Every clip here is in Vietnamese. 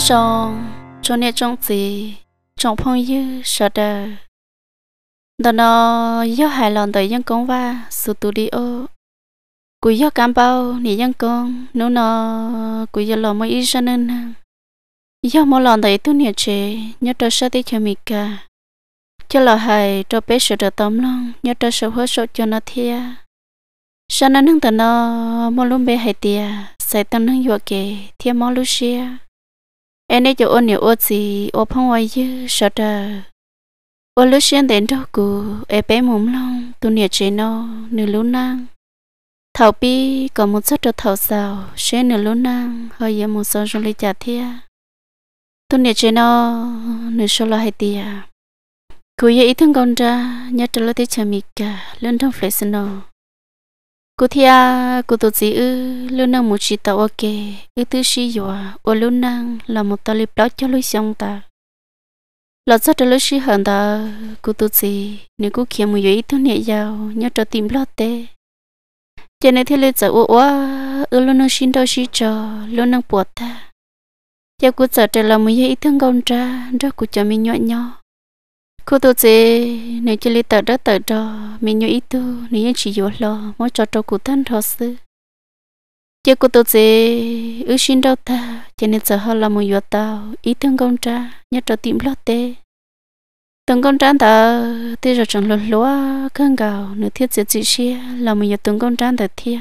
rong cho nên trong gì trong phong như sợ đờ đó nó do hài lòng tới nhân công và studio cúi do cam bao nỉ nhân công nếu nó cúi do lòng mới ít nên do mỗi lòng tới tu nhiệt chế nhớ tới sợ tới cho mình cả cho là hài cho bé sợ đờ tóm lòng nhớ tới sợ hứa sợ cho nó thia sao nó nâng tới nó mỗi lúc bé hài tia sai tâm nâng vừa kề thia mỗi lúc xia em ấy cho ôn nhiều ôn gì ôn phong hoài chứ sợ trời ôn lúc xuyên đến đâu cụ em bé mồm long tu nhiệt chế nó nửa lú năng thảo bi có một chút cho thảo sao xuyên nửa lú năng hơi giờ một số trong lấy trả thia tu nhiệt chế nó nửa số là hai tia cụ vậy ý thương con ra nhớ trở lại thế chờ mì cả lên xin nó cô thia cô tổ chỉ ư luôn năng một chỉ tao ok ư thứ gì dùa ô luôn năng là một tàu lip cho lối xong ta là sao cho lối sĩ ta cô tổ chỉ nếu cô kiếm một giấy tôi nhẹ giàu nhớ cho tìm lót tê cho nên thế lên giờ ô ô ư luôn năng xin đâu sĩ cho luôn năng buộc ta cho cô sợ trở là một giấy thương công tra ra cô cho mình nhọ nhọ cô tôi sẽ nếu chỉ lấy tờ đó tờ đó mình nhớ ít tu nếu chỉ yếu lo mỗi cho cho cụ thân thọ sư chứ cô tôi sẽ ước xin đâu ta cho nên giờ họ là một yếu tao ý thương công tra nhớ cho tìm lo tê từng con trăn tờ tê rồi chẳng lột lúa cơn gạo nửa thiết sẽ chỉ chia là một yếu từng con trăn tờ thiết.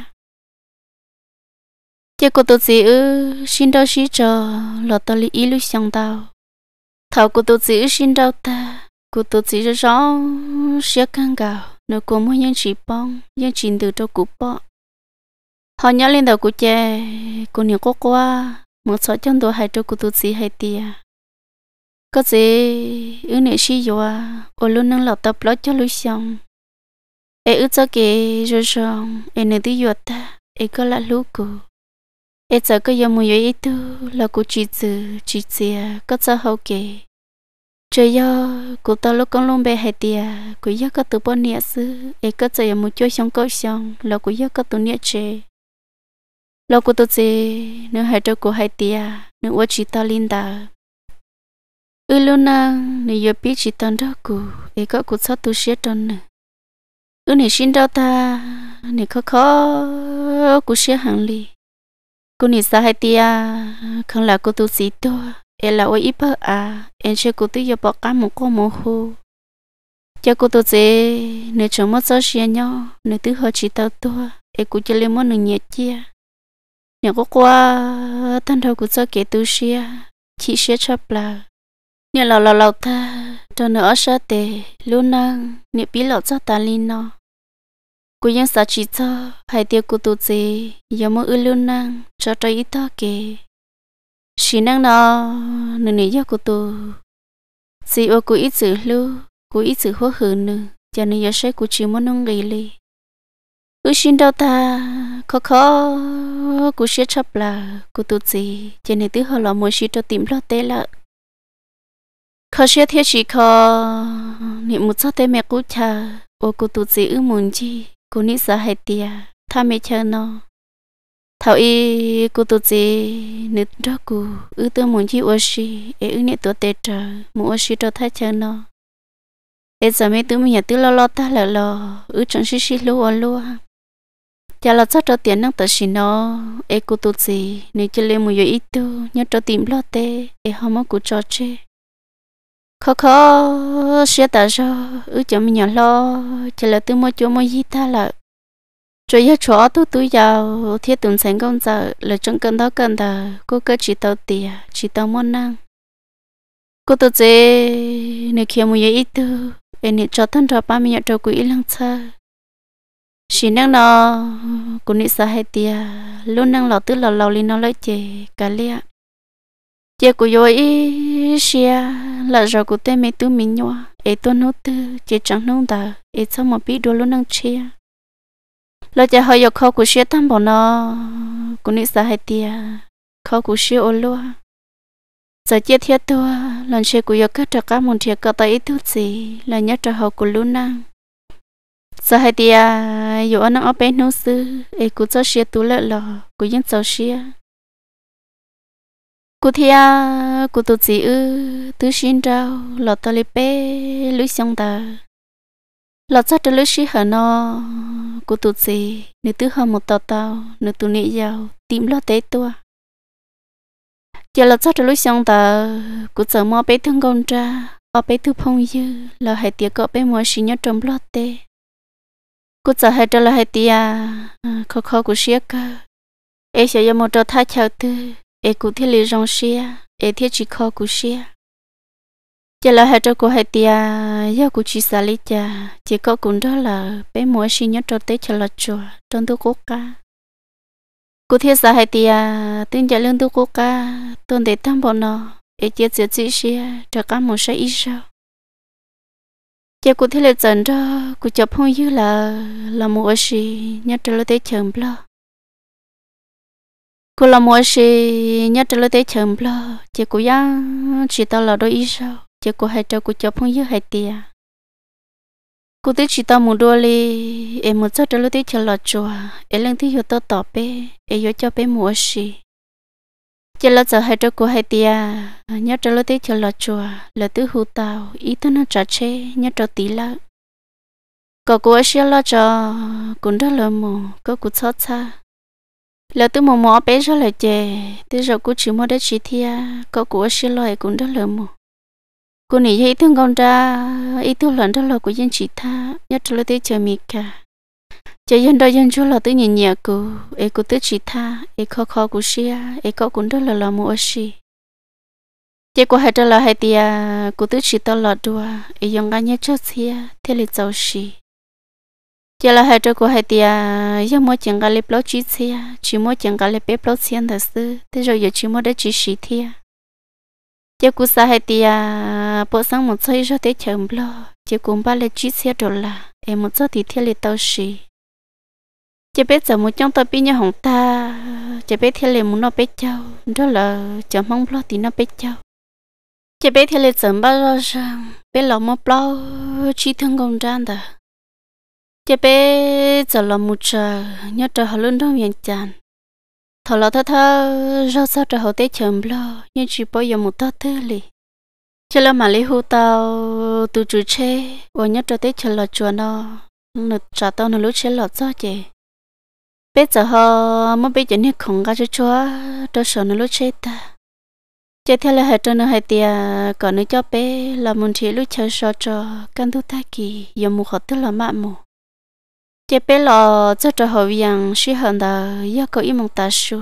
chứ cô tôi sẽ ước xin đâu xí cho lọt tao lý ý lúc xong tao thảo cô tôi sẽ ước xin đâu ta cô tôi chỉ ra rõ sẽ căng gào nếu cô muốn nhân chỉ bong nhân chỉ từ cho cụ bỏ, họ nhớ lên đầu của chè cô nhiều cô qua một số chân tôi hay cho cô tôi chỉ hay tia có gì ư nệ sĩ rồi ô luôn năng lọt tập lót cho lối xong ê ư cho kì rồi xong ê nè tí giọt ta ê có là lú cụ ê cho có giờ mùi yếu ít tu là cụ chỉ từ chỉ có cho hậu kì chơi yo cụ ta lúc con luôn bé hai tiề cụ yo có tụ bọn nhẹ sư ấy có chơi một chơi xong có xong là cụ yo có tụ nia chơi là cụ tụ chơi nếu hai cho cụ hai tiề nếu quá chỉ tao linh đà ư luôn na nếu yo biết chỉ tao đó cụ ấy có cụ sao tụ xé tròn nữa ư nếu xin đâu ta nếu khó khó cụ xé hàng li cụ nếu sao hai tiề không là cụ tụ chỉ to e la o ipa a en che ku ti yo pa ka mo ko mo hu cha ku to che ne cho mo cho she nyo ne tu ho chi ta to e ku che le mo nu nye chi ne ko kwa tan tho ku cho ke tu she chi she cha pla ne la la la ta to ne o sha te lu nang ne pi lo cha ta li no cô yên sa chi cho hai tiêu cô tu chế giờ mới ư lưu năng cho trời ít ta kì chỉ năng nó nên nỉ giấc của tôi chỉ ô của ít sự lưu của ít sự hối hận nữa cho nên giờ sẽ của chỉ muốn nông nghỉ li cứ xin đâu ta khó khó cú sẽ chấp là cú tôi gì cho nên thứ họ là muốn chỉ cho tìm lo tế là khó sẽ thiết chỉ khó niệm một số tế mẹ cú cha ô cú tôi gì ư muốn chi cú nít sợ hay tia tha mẹ chờ nó thảo y cô tôi chỉ nữ đó cô ư tôi muốn chỉ ô xí ế ư nè tôi tê trở muốn ô xí cho thay chờ nó ế giờ mấy tôi mình nhà tư lo lo ta lờ lờ ư chẳng xí xí lúa lúa cha lo cho cho tiền năng tới xin nó ế cô tu gì nữ chơi lên mùi ít tu nhớ cho tìm lo tê ế hôm mong cô cho chơi khó khó xí ta cho ư chẳng mình nhà lo chỉ là tôi mua cho mua ít ta là rồi giờ chỗ tôi tu giờ thiết tuần sáng công giờ là trong cơn đó cơn đó cô cứ chỉ tàu tiền chỉ tàu món năng cô tự chế nếu khi mua ít tu em nên cho thân rồi ba mươi nhật rồi quỹ lăng xa chỉ năng nó cô nghĩ sao hay tiền luôn năng lò tư lò lò lên nó lấy chè cả lia chè của yo ý xia là rồi cô tên mấy tu mình nhua ấy tu nấu tư chè chẳng nông đó ấy sao mà biết đồ luôn năng chia lo cho hơi yêu khó của xe thăm bọn nó cũng nít sao hay tia khó của xe ôn luôn giờ chia thiết tôi lần xe của yêu các trò các môn thiệt có tới ít thứ gì là nhớ trò hậu của năng. giờ hay tia dù anh ở bên nấu sư ấy cũng cho xe tu lợ lò của dân cháu xe cụ thia cụ tụ chỉ ư tứ xin rau lọt tali bê lưới xong tờ lọt ra từ lối xí hở nó cô tụt gì nữ tứ hơn một tàu tàu nữ tụ nị giàu tìm lo tế tua giờ lọt ra từ lối xong tờ cô sợ mò bé thương công tra ở bé thư phong dư là hai tía cọ bé mua xí nhớ trong lo tế cô sợ hai trở là hai tía khó khó của xí cơ em sẽ giờ một trò thay chờ tư em cũng thiết lý rong xí em thiết chỉ khó của xí chỉ là hai trâu của hai tia giờ của chị xả lý cha chỉ có cũng đó là bé mua xí nhớ cho tết cho là chùa trong tu quốc ca cụ thiết xả hai tia tin giờ lương tu quốc ca tuần để tam bọn nó để chia sẻ chị xia cho cả một số ít sao chỉ cụ thiết là dần đó cụ chụp phong như là là mua xí nhớ cho là tết chồng lo cụ là mua xí nhớ cho là tết chồng lo chỉ cụ yang chỉ tao là đôi ít sao chỉ có hai trâu của cháu phong dư hai tia cô tới chỉ tao muốn đua li em muốn cho trâu lúc tới chờ lọt chùa em lần thứ hiểu tao tỏ bé em hiểu cho bé mua gì chỉ là giờ hai trâu của hai tia nhớ trâu lúc tới chờ lọt chùa là tứ hú tao ý tao nó trả chê nhớ trâu tí lợ có cô sẽ lo cho cũng rất là mù có cũng xót xa là tôi mò mò bé cho là chè từ giờ cũng chỉ mua đất chỉ thia có của xin lỗi cũng rất là mù cô này thấy thương con ra ý thương lần đó là của dân chị tha nhất là tới chờ mì cả chờ dân đó dân chú là tới nhìn nhà cô ấy cô tới chị tha ấy khó khó của xia ấy có cũng đó là là mua xi chỉ có hai đó là hai tia cô tới chị tao là đua ấy dùng cái nhất cho xia thế là giàu xi chỉ là hai đó của hai tia giờ mua chẳng cái lấy bao chỉ xia chỉ mua chẳng cái lấy bé bao xiên thật sự thế rồi giờ chỉ mua để chỉ xi thia chỉ cú sa hay thì bộ sang một chơi cho tới chậm lo chỉ cũng ba lệ chỉ xe đồ là em một giờ thì thiên lệ tao xì chỉ biết giờ một trong tao biết nhà hồng ta chỉ biết thiên lệ muốn nó biết cháu đó là chờ mong lo thì nó biết cháu chỉ biết thiên lệ chậm bao giờ sang biết lo một lo chỉ thương công trang đó chỉ biết giờ lo một chờ nhớ chờ họ luôn trong hiện trạng thọ lọ thơ thơ rau sao trở hậu tế chấm lo nhưng chỉ bỏ giờ một tao tư lì chỉ là mà lấy hũ tàu từ chủ chê và nhất trở tế chờ lọ chùa nó nực trả tao nó lúc chế lọ cho chè bây giờ họ mới bây giờ như không ra cho chúa tôi sợ nó lúc chết ta chế theo là hệ cho nó hệ tiền còn nó cho bé là muốn chỉ lúc chờ sợ cho căn thu thai kỳ giờ mù họ tức là mạ mù chế bé lọ cho cho hậu yang suy hận đó yêu cầu im mong ta su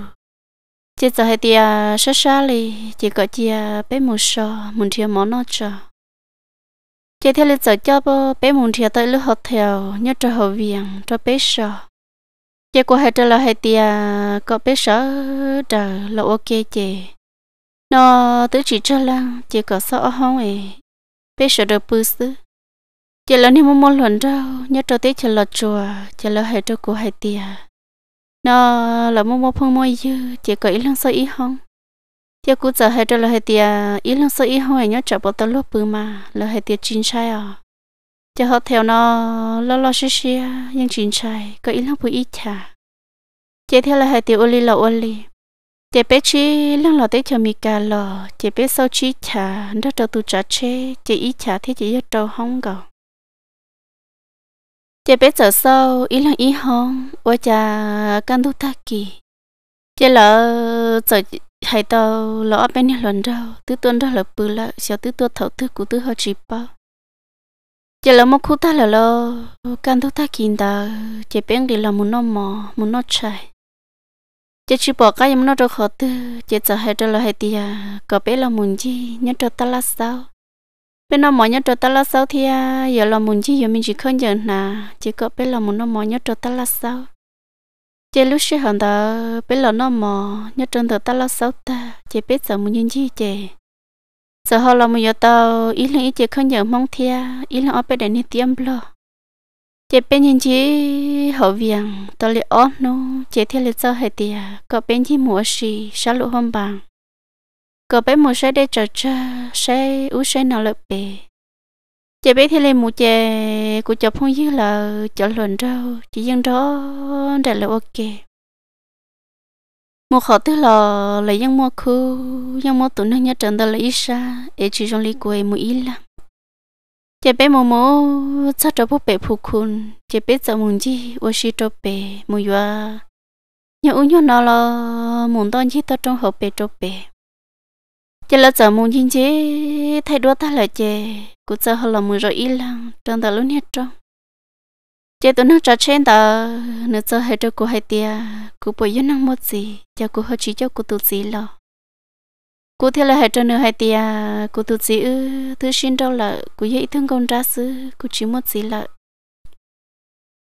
chế cho hai tia sa sa li chế có tia bé mù sò muốn thiệt món nó cho chế theo lịch sử cho bố bé muốn thiệt tới lúc học theo nhớ cho hậu yang cho bé sò chế của hai trở là có bé sò trở là ok chế nó tới chỉ cho lăng chế có sợ không ấy bé sò được bứt chỉ là nếu muốn luận ra nhớ cho tới chỉ là chùa chỉ là hệ trâu của hệ tiề nó là muốn muốn phong môi dư chỉ có ý lăng sơ ý không chỉ cũng giờ hệ trâu là hệ tiề ý lăng sơ ý không nhớ chả bỏ tao lúc bự mà là hệ tiề chính sai à chỉ họ theo nó lo lo xí xí nhưng chính sai có ý lăng bự ít chả chỉ theo là hệ tiề uli là li, chế bé chi lăng lò tới cho mi cà lò chế bé sau chi chả nó cho tu chả chê chế ý chả thế chỉ cho trâu hông gầu chế bé sợ sâu ý lòng ý hong ô cha căn thu thắc kỳ chế lỡ sợ hay tàu lỡ bên nhà lần đâu tứ tuần đó là bự lợ xéo tứ tuần thầu tứ của tứ họ chỉ bao chế lỡ một khu ta là lỡ căn thu thắc kỳ đó chế bé đi là muốn nó mò muốn nó chạy chế chỉ bỏ cái em nó đâu khó tư chế sợ hay đâu là hay tiệt có bé là muốn gì nhớ cho ta là sao bên nó mọi nhất trâu ta là sau thì à, giờ là muốn chỉ giờ mình chỉ không giờ nà chỉ có bên là muốn nó mọi nhất trâu ta là sau. chỉ lúc xưa hòn đó bên là nó mò nhất trâu ta là sau ta chỉ biết giờ muốn nhìn chỉ chỉ giờ họ là muốn giờ tao ý là ý chỉ không giờ mong thì ý là ở bên đây tiêm lo chỉ bên nhìn chỉ họ việc tao lại ớt nó chỉ theo lịch sau hết thì có bên chỉ mua gì sao lụ hôm bằng có bé một sẽ để chờ chơi sẽ u sẽ nào lợi bề chị bé thì lên một chè của chồng không dư là chọn luận đâu chỉ dân đó đã là ok một họ tức là là dân mua khu dân mua tụi nó nhớ trần đó là ít xa để chỉ trong lý của em một ít lắm chị bé mồ mồ sao cho bố bé phụ khôn chị bé giờ muốn gì ô xí cho bé mua vừa nhà uống nhớ nó là muốn đón gì đó trong hộp bé cho bé chỉ là giờ muốn nhìn chứ thay đua ta là chè cụ giờ họ là mười rồi ít lắm trong tờ luôn hết trong chè tôi nói cho trên tờ nữa giờ hết cho cụ hai tia cụ bồi yên năng một gì cho cụ họ chỉ cho cụ tự gì lo cụ thế là hết cho nữa hai tia cụ tự gì ư thứ xin đâu là cụ dễ thương con ra xứ cụ chỉ một gì là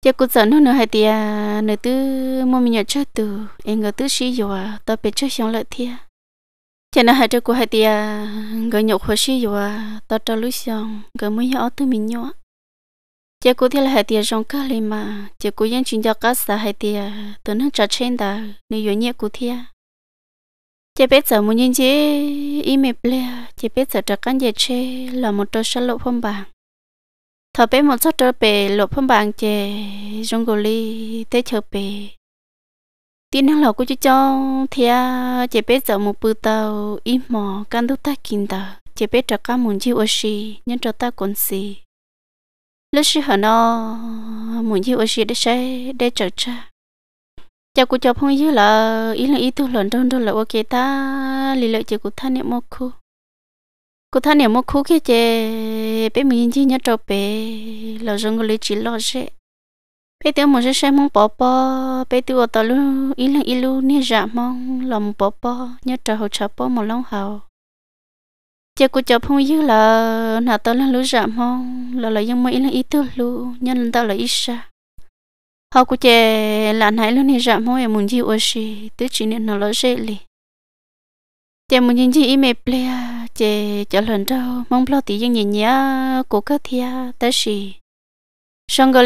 giờ cụ giờ nó nữa hai tia nữa tư mua mình nhận cho từ em ngờ tư xí rồi tao bị cho xong lợi thiệt thế nào hai đứa của hai tia gần nhậu khó xí rồi ta cho lối xong gần mới nhớ từ mình nhớ chị cô thì là hai tia trong cá lên mà chị cô yên chuyện cho cá sa hai tia tao nó trả trên đã nếu nhớ nhẹ cô thia chị biết giờ muốn nhìn chị im mệt lẹ chị biết giờ trả căn gì chê là một trò săn lộ phong bảng thọ bé một sót trở về lộ phong bảng chị trong gọi ly tết trở về tin nó lọc của chú cho thì chế biết giờ một bữa tàu ít mò can đúc ta kinh tờ chế bé trở cá muốn chiêu ở xì nhân trở ta còn xì lúc xí hở nó muốn chiêu ở xì để xe để trở cha cha của cho phong dữ là ý là ý tu lần trong trong là ok ta lì lợi chỉ của ta niệm một khu của ta niệm một khu kia chế biết mình chỉ nhớ trở bé là rong người chỉ lo sẽ bé tiêu một sẽ mong bỏ bỏ bé tiêu ở tàu lu ít lần ít lu nè dạ mong lòng bỏ bỏ nhớ trở hậu trở bỏ một lòng hậu giờ cô chụp không dữ là nào tao lần lu dạ mong là là dân mấy lần ít tư lu nhân tao là ít sa họ cô chè là nãy luôn nè dạ mong em muốn gì ở gì tứ chỉ nên nó lỡ dễ li chè muốn nhìn gì em plea chè trở lần đầu mong lo tí dân nhìn nhá cô có thia tới gì xong rồi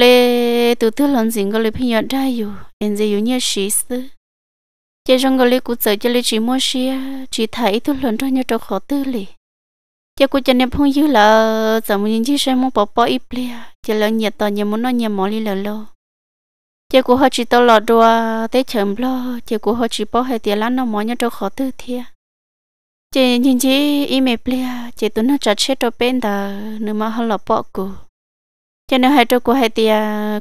chế tụt thứ lần dính gọi là phi nhận ra dù em dễ dù nhớ sĩ sư chế trong gọi là cụ sở cho lấy chỉ mua xia chỉ thấy thứ lần cho nhớ trâu khó tư lì chế cụ chân em phong dữ là giờ muốn nhìn chiếc xe mong bỏ bỏ ít lia chế là nhiệt tỏ nhà muốn nó nhà mỏ đi lờ lô chế cụ họ chỉ tao lọt đùa tới chậm lo chế cụ họ chỉ bó hai tiền lăn nó mỏ nhớ trâu khó tư thiệt chị nhìn chị im mệt lia chị tuấn nó chặt chết cho bên đó nếu mà họ lọt bỏ cụ cho nên hai chỗ của hai tia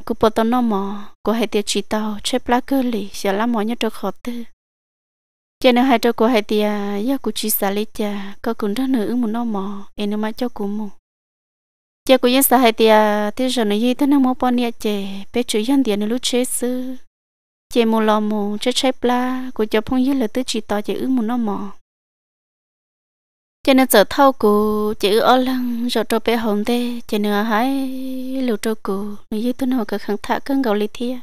của bộ tông nó mỏ của hai tia chỉ tàu chế plá cơ lì sẽ lá mỏ nhất chỗ khó tư cho nên hai chỗ của hai tia do của chỉ xả lì cha có cũng rất nửa muốn nó mỏ em nó mãi cho của mù cha của dân xã hai tia thế giờ nó gì thế nó mỏ bọn nhà chè bé chữ dân tiền nó lúc chế sư chè mù lò mù chế chế plá của cho phong dưới là tứ chỉ tàu chè ư muốn nó mỏ cho nên giờ thâu cụ chữ ô lăng rồi trôi bé hồn tê cho nên hái lưu trôi cụ như dưới tuân hồ cả khẳng thả cơn gầu lì thia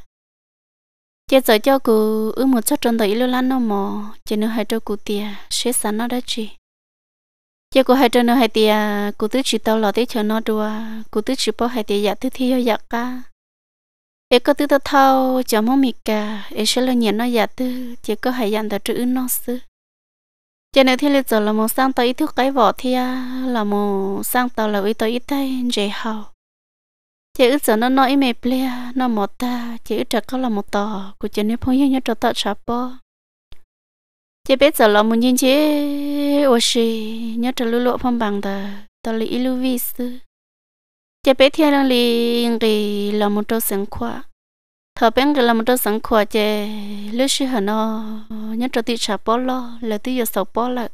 cho giờ cho cụ ư một chút tròn tới lưu lan nó mò cho nên hai trôi cụ tia sẽ sẵn nó đã chi cho cụ hai trôi nó hai tia cụ tứ chỉ tao lò tới chờ nó đùa cụ tứ chỉ bao hai tia dạ tứ thi do dạ ca ê có tứ tao thâu cho mong mì cả ê sẽ lo nhẹ nó dạ tứ chỉ có hai dặn tao trữ nó xưa cho nên thì lịch giờ là một sang tới ý thức cái vỏ thì à, là một sang tàu là ý tới ý tay dễ hào chỉ ít giờ nó nói mẹ ple nó một ta chỉ ít trật có là một tò của chị nên phong nhớ cho tật sạp bo chỉ biết giờ là một nhìn chỉ ô xì nhớ trật lưu lộ phong bằng ta tao lý lưu vi sư chỉ biết thiên đang lý cái là một trâu sáng khoa thọ bên rồi là một đôi sáng khỏa chè lúc xưa hả nó nhớ cho tí chả bó lo là tí giờ sáu bó lại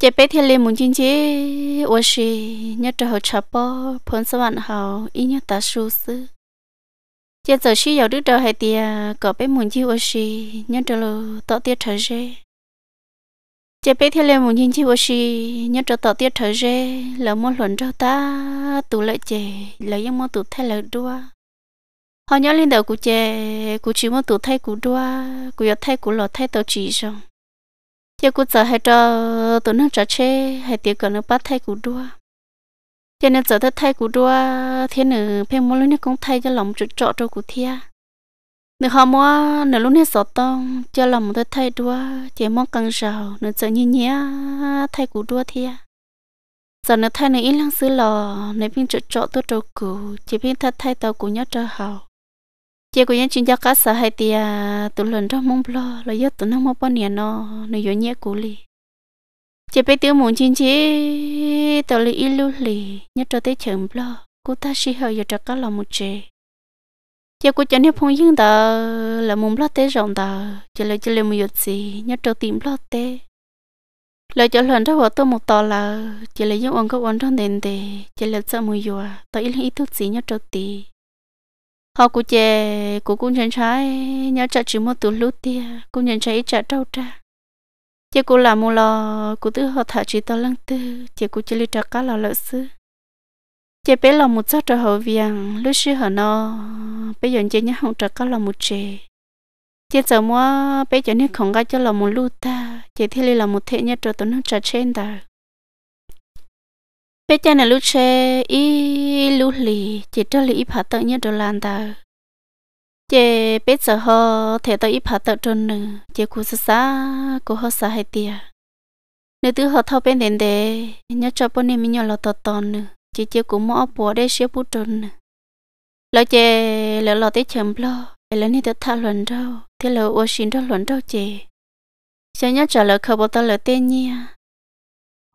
chè bé thì lên muốn chín chế ô xì nhớ cho họ chả bó phun sơn hoàn hảo, ý nhớ ta su sư chè giờ xí giàu đứa đầu hai tiề có bé muốn chi ô xì nhớ cho lo tọ tiết thở rê chè bé thì lên muốn chín chế ô xì nhớ cho tọ tiết thở rê là muốn luận cho ta tụ lại chè là những món tụ thay lại đua họ nhớ lên đầu của chị của chị muốn tụ thay của đua của giờ thay của lọ thay tàu chỉ rồi chị của giờ hay cho tụi nó trả chê hay tiền còn nó bắt thay của đua cho nên giờ thay của đua thế nữa phim muốn lúc này cũng thay cho lòng trộn trọ cho của thia nữa họ muốn nữa lúc này sợ tông cho lòng tôi thay đua chỉ muốn cần giàu nữa giờ như nhé thay của đua thia giờ nó thay nữa ít lăng xứ lò nếu bên trộn trọ tôi trâu cũ chỉ bên thay thay tàu của nhớ trở hậu chị của nhân chuyên gia cá sở hay tiệt tụ lần trong mông lo là do tụ nó mông bao nhiêu nó nó do nhẹ cũ li chị bé tiêu muốn chín chín tụ li ilu li nhớ cho tới chậm lo cô ta xí hơi giờ cho cá lòng một chế chị của chân hiệp phong yên tờ là mông lo tế rộng tờ chị lấy chị lấy một giọt gì nhớ cho tìm lo tế lời cho lần trong vợ tôi một tờ là chỉ là những ông có ông trong đền tề chỉ là cho một giọt tôi ít ít thuốc gì nhất cho tì họ cũng chè của cô nhân trái nhớ chợ chỉ một tuổi lút tia cô nhân trái chợ đâu ra chị cô làm một lò cô tư họ thả chỉ to lăng tư chị cô chỉ lừa trả cá lò lợi sư chị bé lò một sao trở hậu viàng lúc sư họ nó bây giờ chị nhớ không trả cá lò một chè chị giờ mua bây giờ nếu không có cho lò một lút ta chị thế là một thế nhớ trở tổ nước trả trên đời bây giờ là lúc xe ý lúc lì chỉ cho lì phá tự nhớ đồ lan ta chỉ bây giờ họ thể tự ý phá tự trôn nữ chỉ cú sơ xa cú họ xa hay tia nếu từ họ thâu bên đến đề nhớ cho bọn em nhỏ lo tọt tòn nữ chỉ chỉ cú mỏ bùa để xếp bút trôn nữ lo chỉ lo lo tới chấm lo e là nên tới thà luận đâu thế là ô xin đó luận đâu chỉ sao nhớ trả lời khẩu bộ tao là tên nha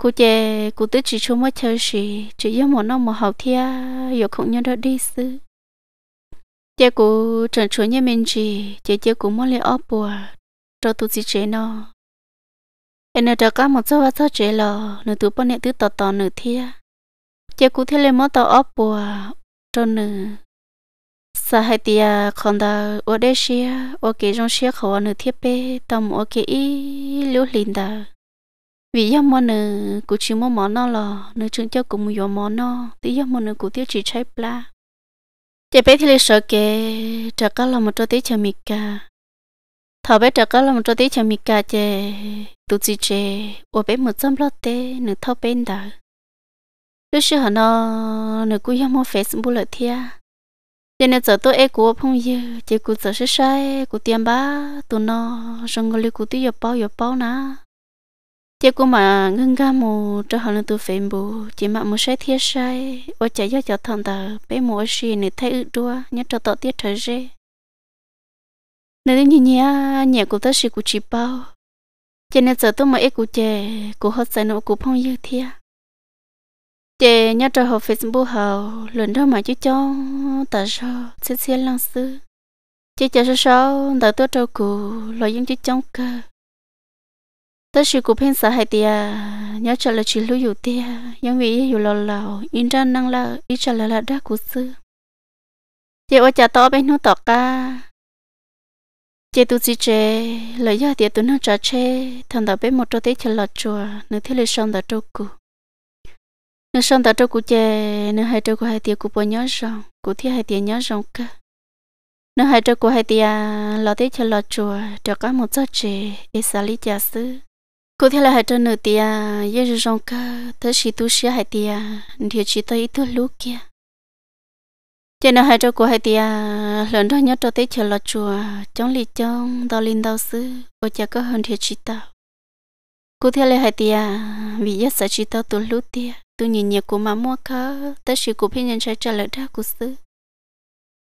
cô chè cô tứ chỉ chung mới chơi gì chỉ yêu một năm một học thia yêu không nhớ đó đi sư chè cô trần chuối như mình chỉ chè chè cô muốn lấy ốp bùa cho tụi chị chế nó em đã cả một số vắt số chế lò nửa tụi bọn nè tứ tò tò nửa thia chè cô thế lên mót tò ốp bùa cho nửa sa hai tia còn da ở đây xia ở cái trong xia khó nửa thiết bê tầm ở cái ý liu linh da vì do món nè cũng chỉ món món nó lò nè chúng cho cụ mua món nó tí do món nè cũng tiêu chỉ trái pla chỉ bé thì sợ kệ trả cá là một chỗ tí chả mì cả thảo bé trả cá là một chỗ tí chả mì cả chè tụ chỉ chè ở bé một trăm lọt tê nè thao bên đó lúc xưa nó nè cũng do món facebook bu lợi thia cho nên giờ tôi ấy của phong yêu chỉ cụ giờ sẽ sai cụ tiền ba tụ nó xong người cũng tiêu bao giờ bao ná chị cũng mà ngưng ga mù cho họ lên tu phèn bù chị mà một sai thiết sai ô chạy cho cho thằng tờ bé mù xì này thấy ư đua nhớ cho tọt tiết thời gian nên như nhà nhà của ta xì của chị bao cho nên giờ tôi mà ít của chị của họ sẽ nấu của phong như thia chị nhớ cho họ facebook họ lần đó mà chú cho tờ sao xin xin lăng sư chị chờ sao sao đợi tôi cho cụ lo những chú trong cơ ta chỉ cố pensa hay tiệt nhớ trả lời chỉ lưu dụ tiệt, nhưng vì yêu lò lò in ra năng là ít trả lời là đã cố sư chị ở trả to bên nó tọt ca chị tu chỉ chê lời giờ tiệt tu nó trả chê thằng đó bên một chỗ tiệt trả lọt chùa nữa thế là xong đã trâu cụ nửa xong đã trâu cụ chê nửa hai trâu cụ hai tiệt cụ bỏ nhớ rồng cụ thi hai tiệt nhớ rồng ca Nửa hai trâu cụ hai tiệt, lọt tiệt trả lọt chùa trở cả một giấc chê ít xả lý giả sư cô thế là hai trăm nửa tiền giờ rồi rong cả tới chỉ tu sửa hai tiền thì chỉ tới ít tu lúc kia cho nên hai trăm của hai tiền lần đó nhớ cho tới chờ là chùa chống lì chống đào linh đào sư cô cha có hơn thì chỉ tao cô thế là hai tiền vì giờ sợ chỉ tao tu lúc tiền tu nhìn nhẹ của má mua cả tới chỉ của phi nhân sẽ trả lời ra của sư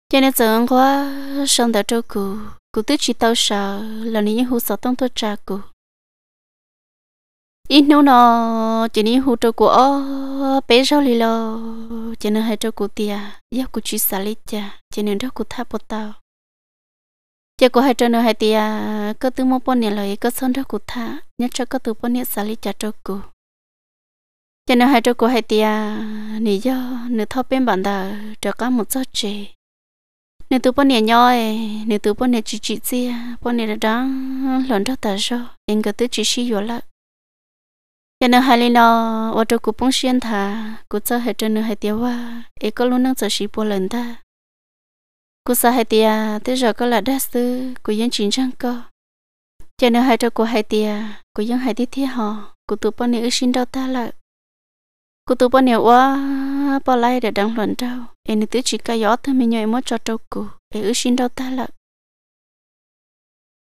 cho nên giờ quá xong đã cho cô cô tức chỉ tao sợ là những hú sợ tông tôi trả cô ít nô nó chỉ ní hú trâu của bé rau lì lo chỉ nên hai trâu của tiệt, yêu của chú xả lít cha chỉ nên trâu của tháp bột tao chỉ của hai trâu nữa hai tiệt, có từ một bọn nè lời có sơn trâu của tháp, nhất cho có từ bọn nè xả lít cha trâu của chỉ nên hai trâu của hai tiệt, nỉ do nửa tháp bên bàn đà cho cả một giấc chế nửa từ bọn nè nhoi nửa từ bọn nè chỉ chỉ xia bọn nè đã lòn trâu ta rồi em có từ chỉ xí yếu lại cho nên hai nó ô tô cũng bông xuyên thà cũng cho hai chân nên hai tiêu wa ấy có luôn năng cho xí bộ lần ta cũng sao hai tia thế giờ có là đa sư cũng yên chính trang co cho nên hai cho cũng hai tia cũng yên hai tia thế họ cũng tụ bọn này xin đâu ta là cũng tụ bọn này wa bỏ lại để đăng luận đâu em tự chỉ cái gió thôi mình nhảy mất cho trâu cụ em xin đâu ta là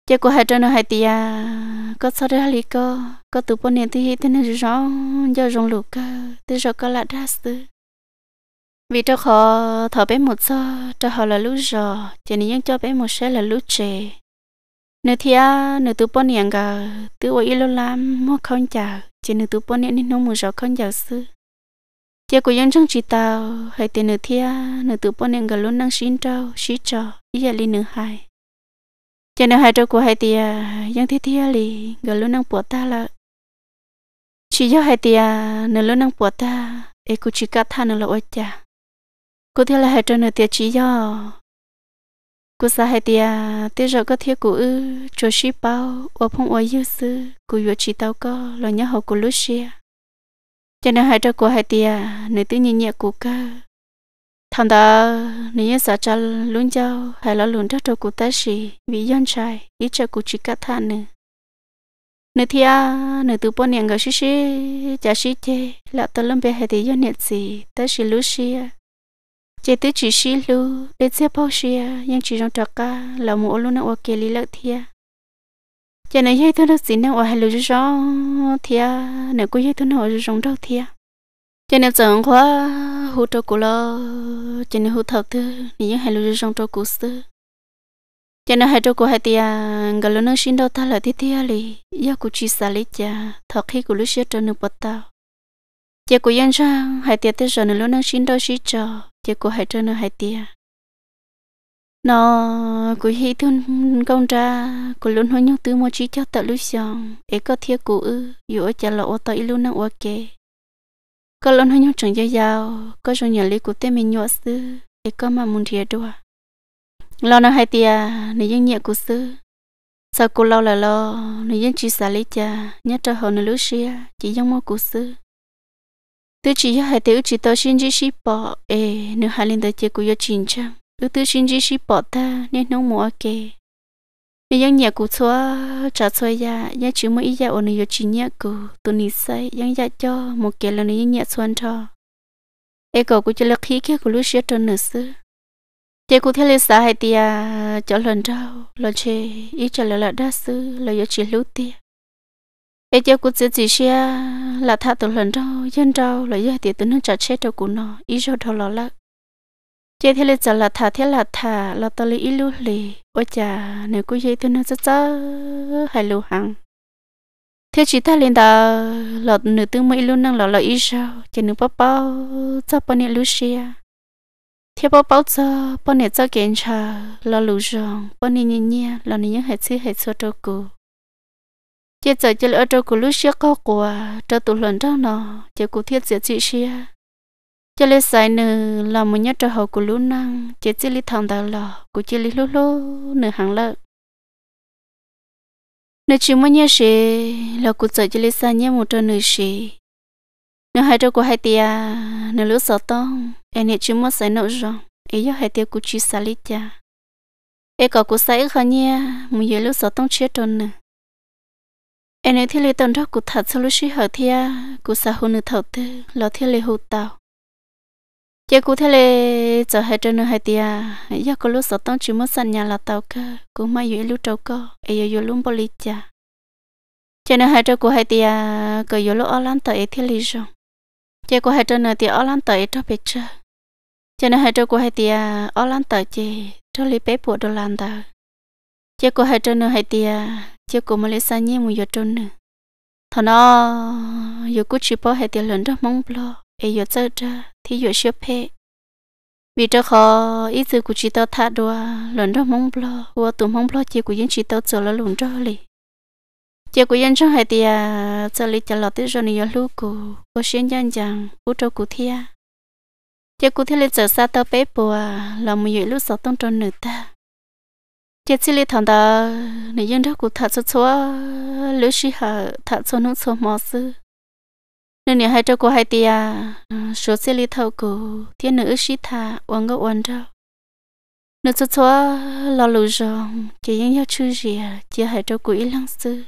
chế của hai trâu hai tia có sao đấy hali có có tụ bọn nền thì thế nên rõ do rong lục cơ thế rồi có là đa sư vì cho họ thở bé một giờ cho họ là lúc giờ chỉ nên cho bé một sẽ là lúc trẻ nếu thì à nếu tụ bọn nền cả tụ ở ilo làm mua không chả chỉ nếu tụ bọn nền nên không một giờ không chả sư chế của dân trong chỉ tàu hay tiền nửa thì à nếu tụ bọn cả luôn năng xin trâu xí trò ý là linh nửa hai cho nên hai trâu của hai tia giang thế tia lì gần luôn năng của ta là chỉ cho hai tia nửa luôn năng của ta để cô chỉ cắt than nửa là ôi cha cô thế là hai trâu nửa tia chỉ cho cô sa hai tia tia rồi có thiệt của ư cho ship bao ô phong ô yêu sư cô vừa chỉ tao có lo nhớ hậu của lúc xưa cho nên hai trâu của hai tia nửa tự nhiên nhẹ của cơ thằng ta nếu sợ cho luôn cho hay là luôn cho cụ ta gì vì dân trai ít cho cụ chỉ cả thằng nữa nữa thì à nữa từ bọn nhàng gọi xí xí chả xí thế, là tao làm việc hết thì dân nhận gì ta xí lú xí à chê tứ chỉ xí lú để xếp bao xí à nhưng chỉ trong trọ cả là một luôn là ok lý lợi thì à chả này hay thôi nó xí nó hay lú cho thì à nữa cũng hay thôi nó rong đâu thì à cho nên chẳng qua hút cho cô lo cho nên hút thật thứ những hai lối trong cho cô sư cho nên hai cho cô hai tia gần lớn nó xin đâu ta là thiết thiết lì giờ cô chỉ xả lý cha thật khi cô lúc xưa cho nước bọt tao giờ cô yên sang hai tia tới giờ nó lớn nó xin đâu xí cho giờ cô hai cho nó hai tia nó cô hi thun công ra cô luôn hôn nhau từ một chỉ cho tao lúc xong ấy có thiết cô ư dù ở chả lọ tao ít luôn nó ok có lon hơi nhau chẳng dài dào có trong nhà lý của tên mình nhọ sư thì có mà muốn thiệt đùa lo nó hai tia này dân nhẹ của sư sau cô lo là lo này dân chỉ xả lý cha nhớ cho họ nơi lứa xia chỉ giống mô của sư tư chỉ cho hai tiểu chỉ tao xin chỉ xí bỏ ê nếu hai linh tới chơi của yo chính trăm ư tư xin chỉ xí bỏ ta nên nông mùa kề vì những nhà cụ xóa trả xóa ya nhà chú mỗi ya ổn nhiều chỉ nhà cụ tôi nít say những nhà cho một cái là những nhà xuân cho ai cổ cụ cho lực khí kia của lúc xưa cho nữa xứ thế cụ theo lời xã hay tia cho lần đầu, lần chê ý cho lời là đa sư lời yêu chỉ lúc tia e cho cụ chỉ chỉ xe là tha tụi lần đầu, dân đầu, lời yêu tia tụi nó trả chết cho cụ nó ý cho thôi lo lắc chế thế là chả là thà thế là thà là tao lấy ít lú lì ôi chà nếu cứ vậy tôi nó rất rất hay lú hàng thế chỉ ta lên đó là nữ tư mấy lú năng là là ít sao chỉ nữ bao bao cho bao nhiêu lú xia thế bao bao cho bao nhiêu cho kiện trà là lú rong bao nhiêu nhẹ nhẹ là những hết xí hết xua đâu cô chế giờ chỉ là ở đâu cô lú xia có quả cho tụ lần đó nó chế cô thiết sẽ chị xia chỉ lấy sai nữa là một nhát trò hậu của lũ năng chỉ chỉ lấy thằng đó là của chỉ lấy lũ lũ nửa hàng lợ nửa chỉ một nhát xe là của sợ chỉ lấy sai nhát một trò nửa xe nửa hai trò của hai tia nửa lũ sợ tông em nửa chỉ một sai nỗi rong ấy do hai tia của chỉ sai lấy cha em có của sai khó nhá một giờ lũ sợ tông chết tròn nữa em nửa thì lấy tông đó của thật sau lũ sĩ hở thia của sa hồn nửa thầu tư là thì lấy hụt tào chị cụ thế là giờ hai trăm nữa hai tia giờ có lúc sáu tông chỉ mất sân nhà là tàu cơ cũng may dưới lúc trâu cơ ai giờ lúc bò lì cha chị nữa hai trăm cụ hai tia có giờ lúc ở lan tàu ấy thế lì rồi chị cụ hai trăm nữa tia ở lan tàu ấy cho biết chưa chị nữa hai trăm cụ hai tia ở lan tàu chị cho lì bé bộ đồ lan tàu chị cụ hai trăm nữa hai tia chị cụ mà lấy sang nhé một giờ trôn nữa thằng nó giờ cũng chỉ bỏ hai tia lần rất mong lo ấy giờ chơi chơi thì giờ xếp phê vì cho họ ít giờ cũng chỉ tao thả đùa lần đó mong blo qua tụ mong blo chỉ cũng chỉ tao chờ là lùn cho lì chỉ cũng dân trong hai tia chờ lì chờ lọt tới rồi nhiều lúc cụ có xuyên dân rằng cụ cho cụ thia chỉ cụ thia lì chờ xa tao bé bùa là một giờ lúc sáu tông tròn nửa ta chỉ chỉ lì thằng ta nãy dân đó cụ thả cho chúa lứa xí hạ thả cho nó cho mò sư nên nhà hai cháu cô hai tia ờ, số xe li thâu cô thiên nữ sĩ tha uống ngô uống đâu nữ chú chú lo lù rong chỉ những nhau chú gì chỉ hai cháu cô ít lăng sư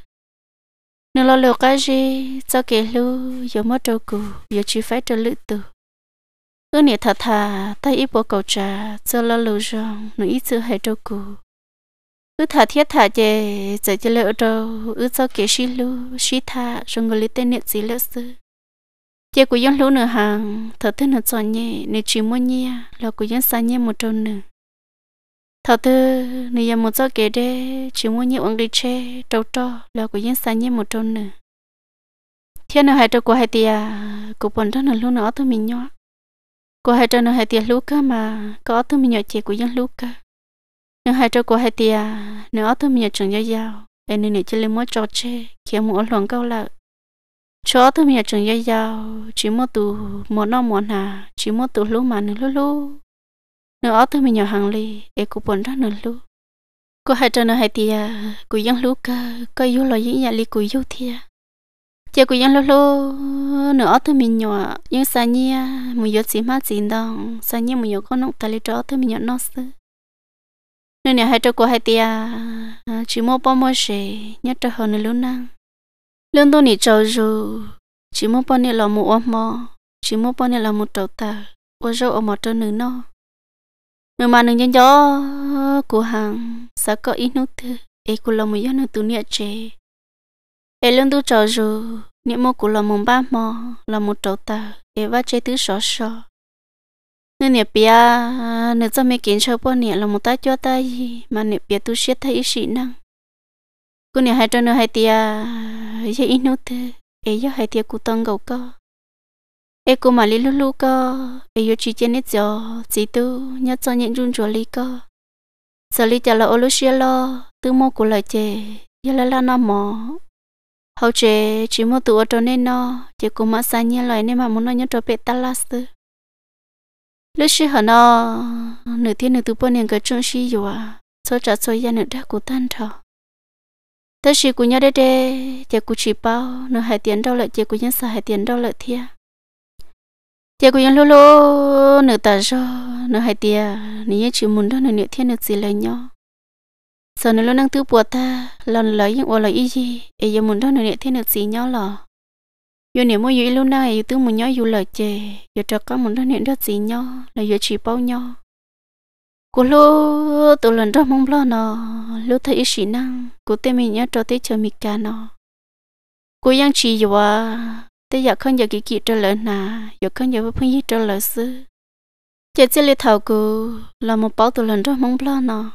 nữ lo lù cái gì cho kể lu giờ mất cháu cô giờ chỉ phải cho lữ tử ước nhà thà thà ta ít bộ cầu trà cho lo lù rong nữ ít chưa hai cháu cô ư thả thiết thả chè giờ cho lỡ đâu ư cho kể sĩ lu sĩ tha rồi người lấy tên niệm gì lỡ sư chị của dân lũ nữa hàng thợ thứ nữa chọn nhẹ nè chỉ muốn nhẹ là của dân xa nhẹ một trôn nữa thợ thứ nè giờ một giờ kể đây chỉ muốn nhẹ uống đi chê trâu trò là của dân xa nhẹ một trôn nữa thiên nào hai trâu của hai tia của bọn đó nữa lũ nữa tụi mình nhỏ của hai trâu nữa hai tia lũ cơ mà có tụi mình nhọ chị của dân lũ cơ nữa hai trâu của hai tia nữa tụi mình nhỏ trường giao giao em nè chỉ lấy mỗi trò chê khi muốn luận câu lợi chó tôi mình chừng dây dao chỉ một tù một năm một nà chỉ một tù lú mà nửa lú nửa tôi mình nhỏ hàng ly để cô bồn ra nửa lú cô hai trần nửa hai tia cô dân lú cơ cơ yêu lo những nhà ly cô yêu thia chị cô dân lú lú nửa tôi mình nhỏ nhưng sa nhia mình à, nhớ gì mát gì đông sa nhia mình nhớ con nông ta lấy chó tôi mình nhớ nó sư nửa nhà hai trâu cô hai tia chỉ một bao mối gì nhất trâu hơn nửa lú năng lương tôi nị cho dù chỉ muốn bọn nị là một ôm mò chỉ muốn bọn nị là một đầu ta ô râu ở một cho nữ nó người mà nữ nhân gió của hàng sẽ có ít nút thứ ấy cũng là một giấc nữ tụ nịa chế ấy lương tôi cho dù nị mò cũng là một ba mò là một đầu ta ấy vắt chế thứ sọ sọ nên nè bia nên cho mấy kiến cho bọn nè là một tay cho tay mà nè bia tu siết thấy sĩ năng cô nè hai trăm nữa hai tia sẽ ít nữa thế ấy giờ hai tia cụ tăng gấu co ấy cô mà lý lú lú co ấy giờ chỉ trên nét giờ chỉ tu nhớ cho nhận run rồi lý co giờ lý trả lời ô lú xia lo tư mô của lời chè giờ là là nó mỏ hậu chè chỉ mua tụ ở trong nên nó chỉ cô mà sai nhớ lại nên mà muốn nói nhớ cho biết ta là sư lúc xưa họ nó nửa thiên nửa tu bao nhiêu cái chung xí à, cho trả cho gia nửa đã của tan thở ta chỉ cú nhau đây đây chỉ của chỉ bao nửa hai tiền đâu lại chỉ của nhớ sợ hai tiền đâu lại thia chỉ của nhớ lô lô nửa ta cho nửa hai tiền nửa nhớ chỉ muốn đó nửa nửa thiên nửa gì lại nhau sợ nửa lúc năng tư bùa ta lần lời những ô lời ý gì ấy giờ muốn đó nửa nửa thiên nửa gì nhau lò dù nếu mỗi giờ lúc nào ấy tư muốn nhau dù lời chè giờ cho có muốn đó nửa nửa gì nhau là giờ chỉ bao nhau cô lú tụ lần ra mong lo nó lú thấy sĩ năng cô tên mình nhớ cho tới chờ mình cả nó cô yang chỉ dù à tới giờ không giờ kỳ kỳ trở lại nà giờ không giờ phương gì trở lại sư chết chết lấy thầu cô là một bảo tụ lần ra mong lo nó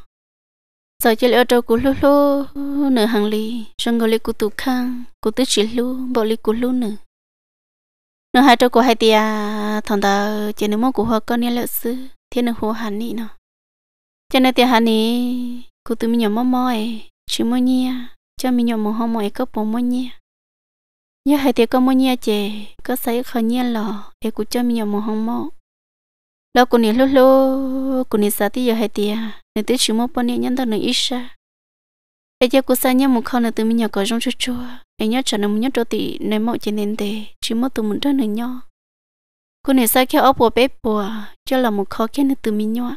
sau chỉ lấy cho cô lú lú nửa hàng lì rồi ngồi lấy cô tụ khang cô tới chỉ lú bỏ lấy cô lú nữa nửa hai cho cô hai tia thằng ta chỉ nếu mong cô hoa con nên lỡ sư thiên nữ hồ hàn nị nó cho nên thì hắn ấy cô tụi mình nhỏ mò mò ấy chỉ mò nhia cho mình nhỏ mò hông mò ấy có bố mò nhia nhớ hai tiệc có mò nhia chè có sấy khó nhia lò để cô cho mình nhỏ mò hông mò lo cô nè lô lô cô nè sao thì giờ hai tiệc nên tới chỉ mò bò nè nhân đâu nè ít sa ấy giờ cô sao nhia mù khó nè tụi mình nhỏ có giống chua chua ấy nhớ cho nè mù nhớ cho tị nè mò chè nè tè chỉ mò tụi mình cho nên nhau cô nè sao khi ốc bò bếp bò cho là một khó khi nè tụi mình nhau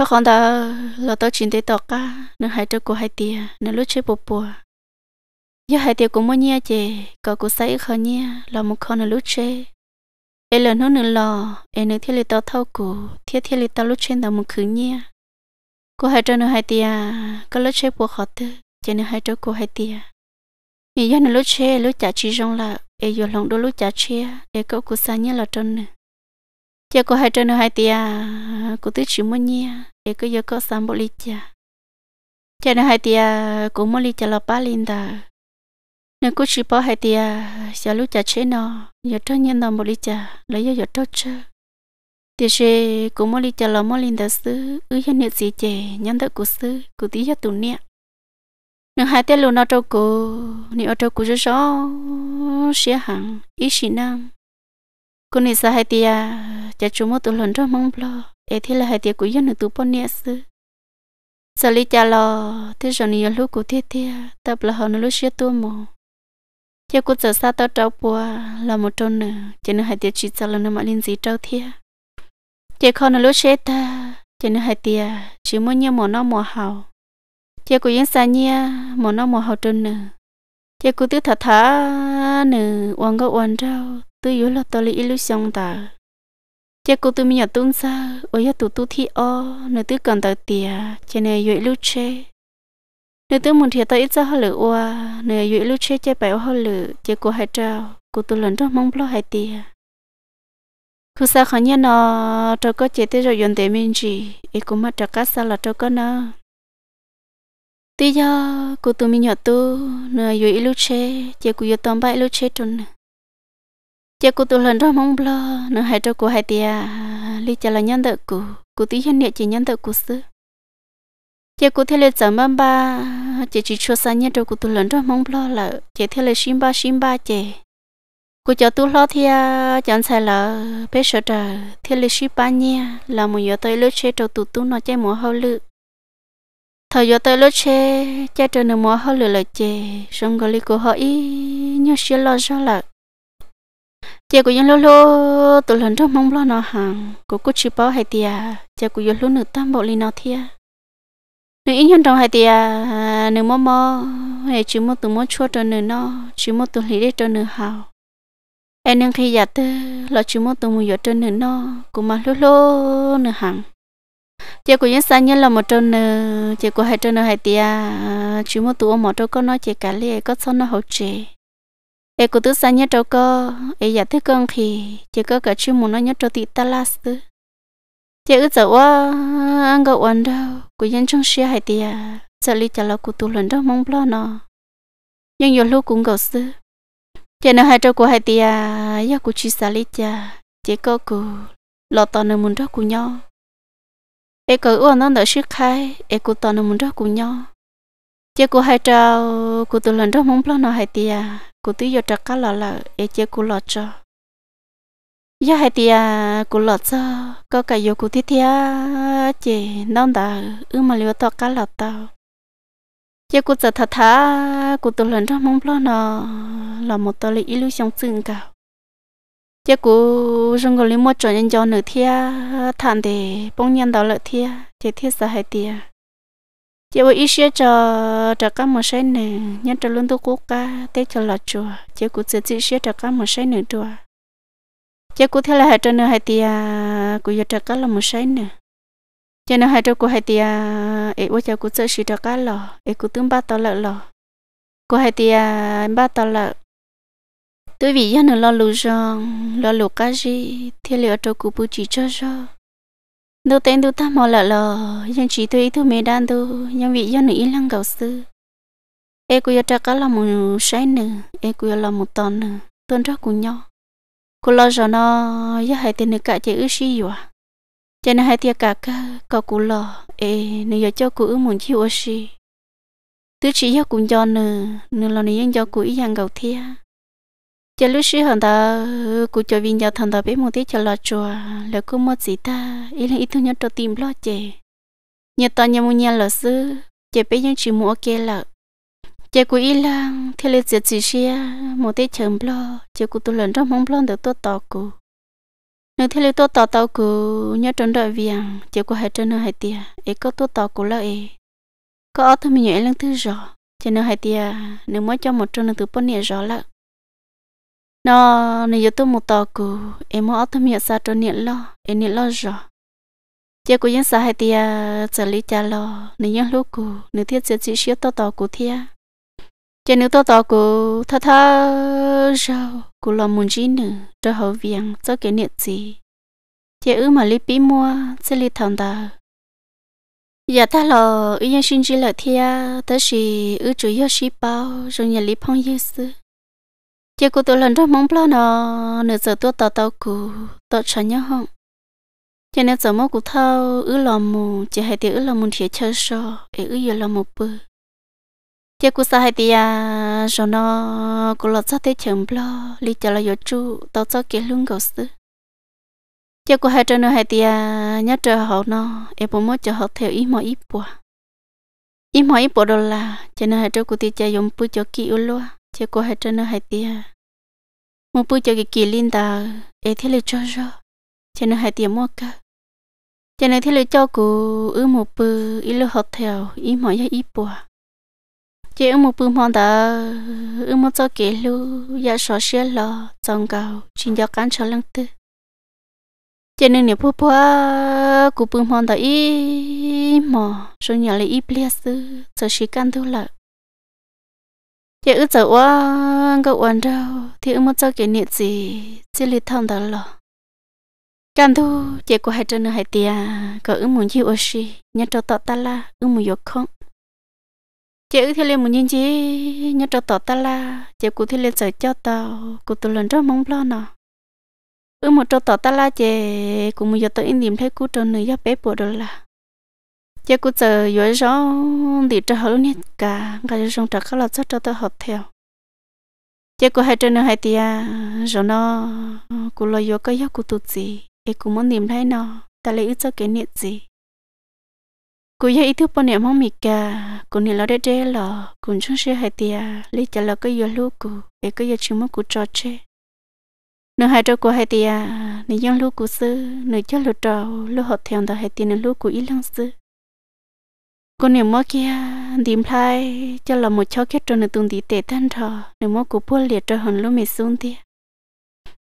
เขาคนตาเราตัวจินเตตอกะนึกหายเจ้ากูหายเตียนึกรู้ชื่อปัวปัวยาหายเตียกูมั่วเนี่ยเจก็กูใส่เขาเนี่ยเรามุขนึกรู้ชื่อเอเลนนึกหล่อเอนึกเที่ยวเลยตัวเท่ากูเที่ยวเที่ยวเลยตัวรู้ชื่อแต่มึงคืนเนี่ยกูหายเจ้านึกหายเตียก็รู้ชื่อปัวขอตื้อเจนึกหายเจ้ากูหายเตียนี่ยันนึกรู้ชื่อรู้จักชีจงละเออยู่หลงดูรู้จักเชียเอก็กูใส่เนี่ยเราจนหนึ่ง giờ có hai trăm hai tia cô tới chỉ muốn nhia để cứ giờ có sắm bộ lịch cha cha nó hai tia cô muốn lịch cha là ba linh đã nếu cô chỉ bỏ hai tia giờ lúc cha chế nó giờ cho nhân đồng bộ lịch cha lấy giờ cho chứ thì sẽ cô muốn lịch cha là muốn linh đã xứ ư hiện nhiệt gì chè nhân đỡ cô xứ cô tí giờ tụ niệm nếu hai tia luôn nó cho cô nếu cho cô cho rõ sẽ hẳn ít sinh năng cô này sao hai tia cha chú mua tụ lần cho mong lo e thế là hai tia của dân ở tụ bọn nè sư giờ lý cha lo thế rồi nhiều lúc của thế thế tập là họ nó lúc xưa tôi mò cha cô giờ xa tao trâu bùa là một trâu nữa cho nên hai tia chỉ giờ là nó mà linh gì trâu thế cha con nó lúc chết ta cho nên hai tia chỉ muốn nhau mò nó mò hào cha cô yên xa nhia, mò nó mò hào trâu nữa cha cô tứ thả thả nữa oan có oan trâu tôi yếu là tôi lấy illusion ta chắc cô tôi mình tung xa ở nhà tụ tụ thi o nơi tôi cần tới tiề chế này yếu lưu chế nơi tôi muốn thiệt tới ít ra hơn lửa oa nơi yếu lưu chế chế bảy hơn lửa chắc cô hai trao cô tôi lần trước mong lo hai tiề cứ sao khó nhớ nó cho có chết tới rồi dọn tiền mình gì ý cũng mất cho cá sao là cho có nó tuy do cô tôi miệt nhỏ tu nơi yếu lưu chế chắc cô yêu tóm bảy lưu chế trốn chị cô tôi lần ra mong lo nó hai cho cô hai tia li chả là nhân đợi cô cô tí nhân địa chỉ nhân đợi cô sư chị cô thế là chả mong ba chị chỉ cho sang nhân cho cô tôi lần ra mong lo là chị thế là xin ba xin ba chị cô cho tôi lo thì chẳng sai là bé sợ trời thế là xin ba nha là một giờ tới lớp xe cho tụt tôi nó chơi mùa hậu lự thời giờ tới lớp xe cha trời nó mùa hậu lự là chị xong rồi cô hỏi nhớ xin lo cho là chị cũng luôn luôn tụi lần trong mong lo nó hàng cô cô chỉ bảo hai tia của cũng luôn nữ tam bộ li nó thia nữ ít nhân trong hai tia nữ mò mò hay chỉ một từ mò chua cho nữ nó chỉ một từ lý để cho nữ hào em nên khi giả tư là chỉ một từ mù giờ cho nữ nó cũng mà luôn luôn nửa hàng chị của nhớ xa nhớ là một trâu nữ chị của hai trâu nữ hai tia chỉ một tụi một trâu con nói chị cả li có sao nó hậu chị e cô tư sa nhớ cho cô, e giả dạ thức con khi chỉ có cả chuyện muốn nói nhớ cho tị ta là sư chỉ ước giờ wa ăn gạo ăn đâu cô dân trong xe hay tiệt giờ lý trả lời cô tu lần đó mong lo nó nhưng nhiều lúc cũng gạo sư chỉ nó hai trâu cô hay tiệt giờ cô chỉ sa lý trả, chỉ có cô lo tao nó muốn đó cô nhau e cậu uống nó đỡ sức khai e cô tao nó muốn đó cô nhau chỉ cô hai trâu cô tu lần đó mong lo nó hay tiệt cô tí vô trắc cá lọ là ế chế cô lọ cho giờ hai tia cô lọ cho có cả vô cô tí thia chị nông đã ư mà liều to cá lọ tao giờ cụ giờ thà thà cụ tụ lần trong mong lo nó là một tờ lý illusion chừng cả giờ cụ rong gọi lý mua cho nhân cho nửa thia thàn để bông nhân đó lợ thia chế thiết sa hai tia chỉ vừa ý xíu cho cho các một xe nè nhân cho luôn tôi cố ca tết cho lọt chùa chỉ cũng sẽ chị xíu cho các một xe nữa chùa chỉ cũng theo là hai cho nữa hai tia cũng giờ cho các là một xe nè cho nên hai cho cô hai tia ấy vừa cho cũng sẽ xíu cho các lọ ấy cũng tương ba tao lợ lọ cô hai tia ba tao lợ tôi vì dân lo lù rong lo lù cá gì thế liệu cho cô bù chỉ cho cho đu tên đu ta mò lợ lò nhưng chỉ tôi thu mê đan đu nhưng vì do nữ ý lăng cầu sư e cô yêu trắc là một sai nữ e cô yêu là một tòn nữ tuân rất cùng nhau cô lo cho nó ya hai tên nữ cả chơi ư si yoa cho nên hai tia cả cả có cô lò e nữ yêu cho cô ư muốn chịu ư si tứ chỉ yêu cùng cho nữ nữ lo nữ yên cho cô ý hàng cầu thia giờ lúc xưa hàng ta cụ cho viên giờ thằng ta biết một tí cho lo chùa là cứ mất gì ta ý là ý thứ nhất cho tìm lo chè nhà ta nhà mua nhà là sư chè bây giờ chỉ mua ok là chè cụ ý là theo lịch diệt chỉ xia một tí chấm lo chè cụ tôi lần trong mong lo được tốt tao cụ nếu theo lịch tốt tao tao cụ nhớ trốn đợi việc chè cụ hãy trốn hai tiền ấy có tốt tao cụ là ấy có thằng mình nhớ lần thứ rõ chè nó hai tiền nếu mới cho một trốn là thứ bốn nhẹ rõ là nó nè giờ tôi một tàu cụ em họ tôi miệng sao cho niệm lo em niệm lo rồi giờ cô yên sao hai tia xử lý cha lo nè nhớ lúc cụ nè thiết sẽ chỉ xíu tàu tàu cụ thia giờ nếu tàu tàu cụ thà thà rồi cụ lo muốn gì nữa cho hậu viện cho cái niệm gì giờ ư mà lý bí mua sẽ lý thằng ta giờ dạ ta lo ý nhân sinh chỉ là thia tới gì ư chủ yếu sĩ bao rồi nhà lý phong yêu sư chỉ có tụi lần ra mong lo nó nửa giờ tôi tao tao cụ tao chả nhau. không cho nên giờ mong cụ thao ứ lòng mù chị hay thì ứ lòng mù thì chơi sò ế ứ giờ lòng mù bự Chỉ có sao hay thì à rồi nó cụ lọt ra thế chậm lo lý cho là giờ chú tao cho kia lưng cầu sư chị cô hay chơi nữa hay thì à nhớ chơi hậu nó ế bố mốt cho họ theo ý mọi ý bùa ý mọi ý bùa đó là chỉ nên hai chơi cụ thì chơi dùng bự cho kia luôn chỉ có hai chân nó hai tia một bữa cho cái kỳ linh ta ấy thế là cho cho chỉ nó hai tia mua cả chỉ này thế là cho cô ư một bữa ít là học theo ít mọi cái ít bùa chỉ ư một bữa mong ta ư một cho kể lu ya sợ xe lo trong cao, chỉ cho cán cho lăng tư chỉ nên nếu bùa cô bữa mong ta ít mà số nhà là ít bia sư cho sĩ can thu lợi giờ ước giờ quá cậu quan đâu thì ước muốn cho cái niệm gì chỉ lý thằng đó lo can thu giờ của hai trăm nữa hai tia cậu ước muốn chịu oxy nhớ cho tọt ta la ước muốn yok không giờ ước thì lên muốn nhìn gì nhớ cho tọt ta la giờ cụ thì lên giờ cho tao cụ tụi lần rất mong lo nọ ước muốn cho tọt ta la giờ cụ muốn giờ tới in điểm thấy cụ tròn nữa giáp bé bộ đó là giờ cũng giờ yếu rõ đi cho họ nét cả cả trong trạc các là cho cho tôi học theo giờ cũng hai trên hai tia rồi nó cũng lo yếu cái yếu cũng tụt gì thì cũng muốn niệm thấy nó ta lấy ít cho cái niệm gì cũng giờ ý thức bao niệm không mệt cả cũng niệm lo để chế lo cũng chúng sẽ hai tia lấy trả lo cái yếu lúc cũng để cái yếu chúng muốn cũng cho chế nửa hai trâu của hai tia nửa dân lúc của sư nửa cho lúa trâu lúa hột theo đó hai tia nửa lúc của ý lăng sư cô nếu mơ kia tìm thay cho là một cháu kết tròn tuần tí tệ thân thọ nếu mơ của bố liệt cho hồn lúc mẹ xuống thì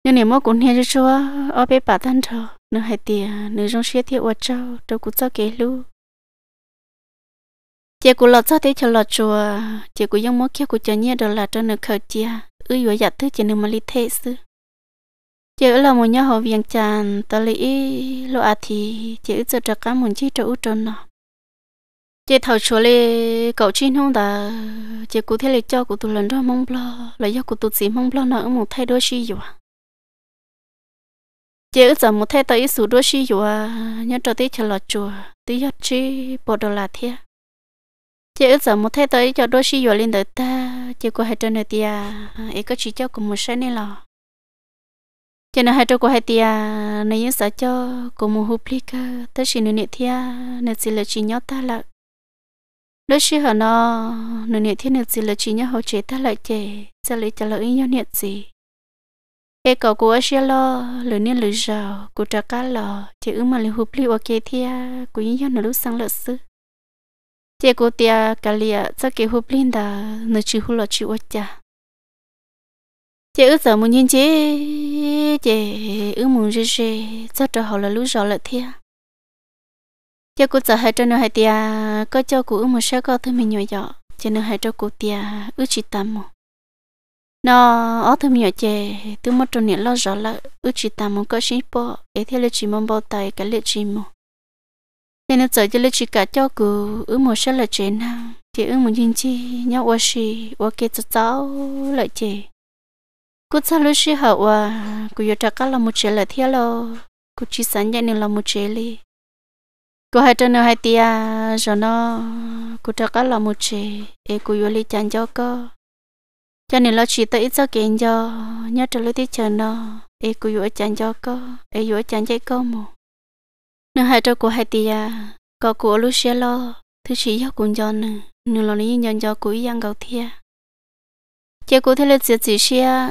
nhưng nếu mơ cũng nghe cho số ở bên bà thân thọ nó hai tiền nếu trong xe thì ở cháu đâu cũng cho kể luôn chị cũng lọt cho thấy cho lọt chùa chị cũng giống mơ kia cũng cho nhẹ đó là cho nó khởi chia ư vừa dạ thứ chị nếu mà li thế sư chị là một nhà họ viên chàng tới lý lo à thì chị ư cho cho cá muốn chi cho ư cho nó chị thầu số lê cậu chi không đã chị cụ thể lê cho cụ tụi lần đó mong lo là do cụ tụi chỉ mong lo nó một thay đôi chi rồi chị ước giờ một thay tới số đôi chi rồi nhớ cho tí chờ lọt chùa tí giọt chi bộ đồ là thế chị ước giờ một thay tới cho đôi chi rồi lên đời ta chị cụ hai trên này tia ấy à? có chỉ cho cụ một sáng này lò cho nên hai trâu của hai tia này những sợ cho cụ một hộp lì cơ tới xin nửa nịt thia nửa xin là chỉ nhớ ta lại lúc xưa họ nó nửa nhẹ thiên nhật gì là chỉ nhớ họ chế ta lại chế sẽ lấy trả lời nhau nhật gì cái cậu của xưa lo lửa nên lửa giàu của trả cá lò chế ứng mà lửa hụp li ok thia của nhau nửa lúc sáng lợt sư chế của tia cả lìa cho cái hụp li đã nửa chữ hụp lọ chữ ốt cha chế ước giờ muốn nhìn chế chế ước muốn chế, rơi cho trở họ là lửa giàu lợt thia giờ cô giờ hai trăm nữa hai tia có cho cô một số có thứ mình nhỏ nhỏ cho nên hai cho cô tia ước chỉ tâm một nó ở thứ mình nhỏ chè thứ một trong những lo rõ là ước chỉ tâm một có sinh bỏ để theo lịch chỉ mong bao tay cái lịch chỉ một cho nên giờ cho lịch chỉ cả cho cô ước một số là chế nào chỉ ước một nhìn chi nhau qua xì qua kia cho cháu lại chè cô sao lúc xì hậu à cô giờ chắc là một chế là theo lo cô chỉ sáng nhận là một chế li cô hai chân hai tia cho nó cô cho cá là một chị e cô yêu lý chăn cho cô, cho nên lo chỉ tới ít cho kiện cho nhớ trở lấy tiết chờ nó e cô yêu chăn cho cơ e yêu chăn chạy cô mù nó hai cho cô hai tia có cô lúc xe lo thứ chỉ cho cùng cho nè nửa lo lý nhận cho cô yên gạo thia chỉ cô thấy là chỉ chỉ xe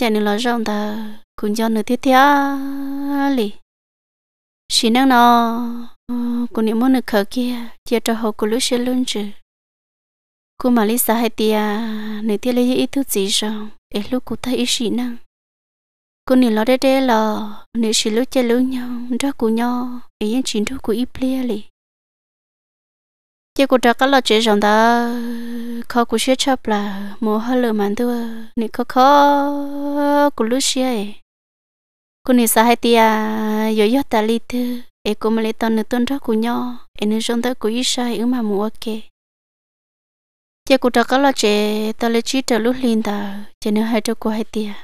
cho nên lo rong ta cùng cho nửa tiết thia lì xin nó Ờ, cô niệm muốn khờ kia chia cho họ cô lúc xe luôn chứ cô mà lấy sao hay tia nửa tia lấy ít thứ gì rồi để lúc cô thấy ít năng cô niệm lo đây đây lo, nửa sĩ lúc chơi lúc nhau đó cô nhau ấy yên chín thứ cô ít plia lì chỉ cô trả cái lo chỉ rằng ta khó cô xe chấp là mua hơi lừa màn thua nửa khó khó cô lúc xe cô niệm sao hay tia rồi gió ta lì thứ e ko male tan ne ton ra ku nyo e ne jon ta ku yi sha e ma mu ke che ku ta kala che ta le chi ta lu lin ta che ne ha ta ku hai tia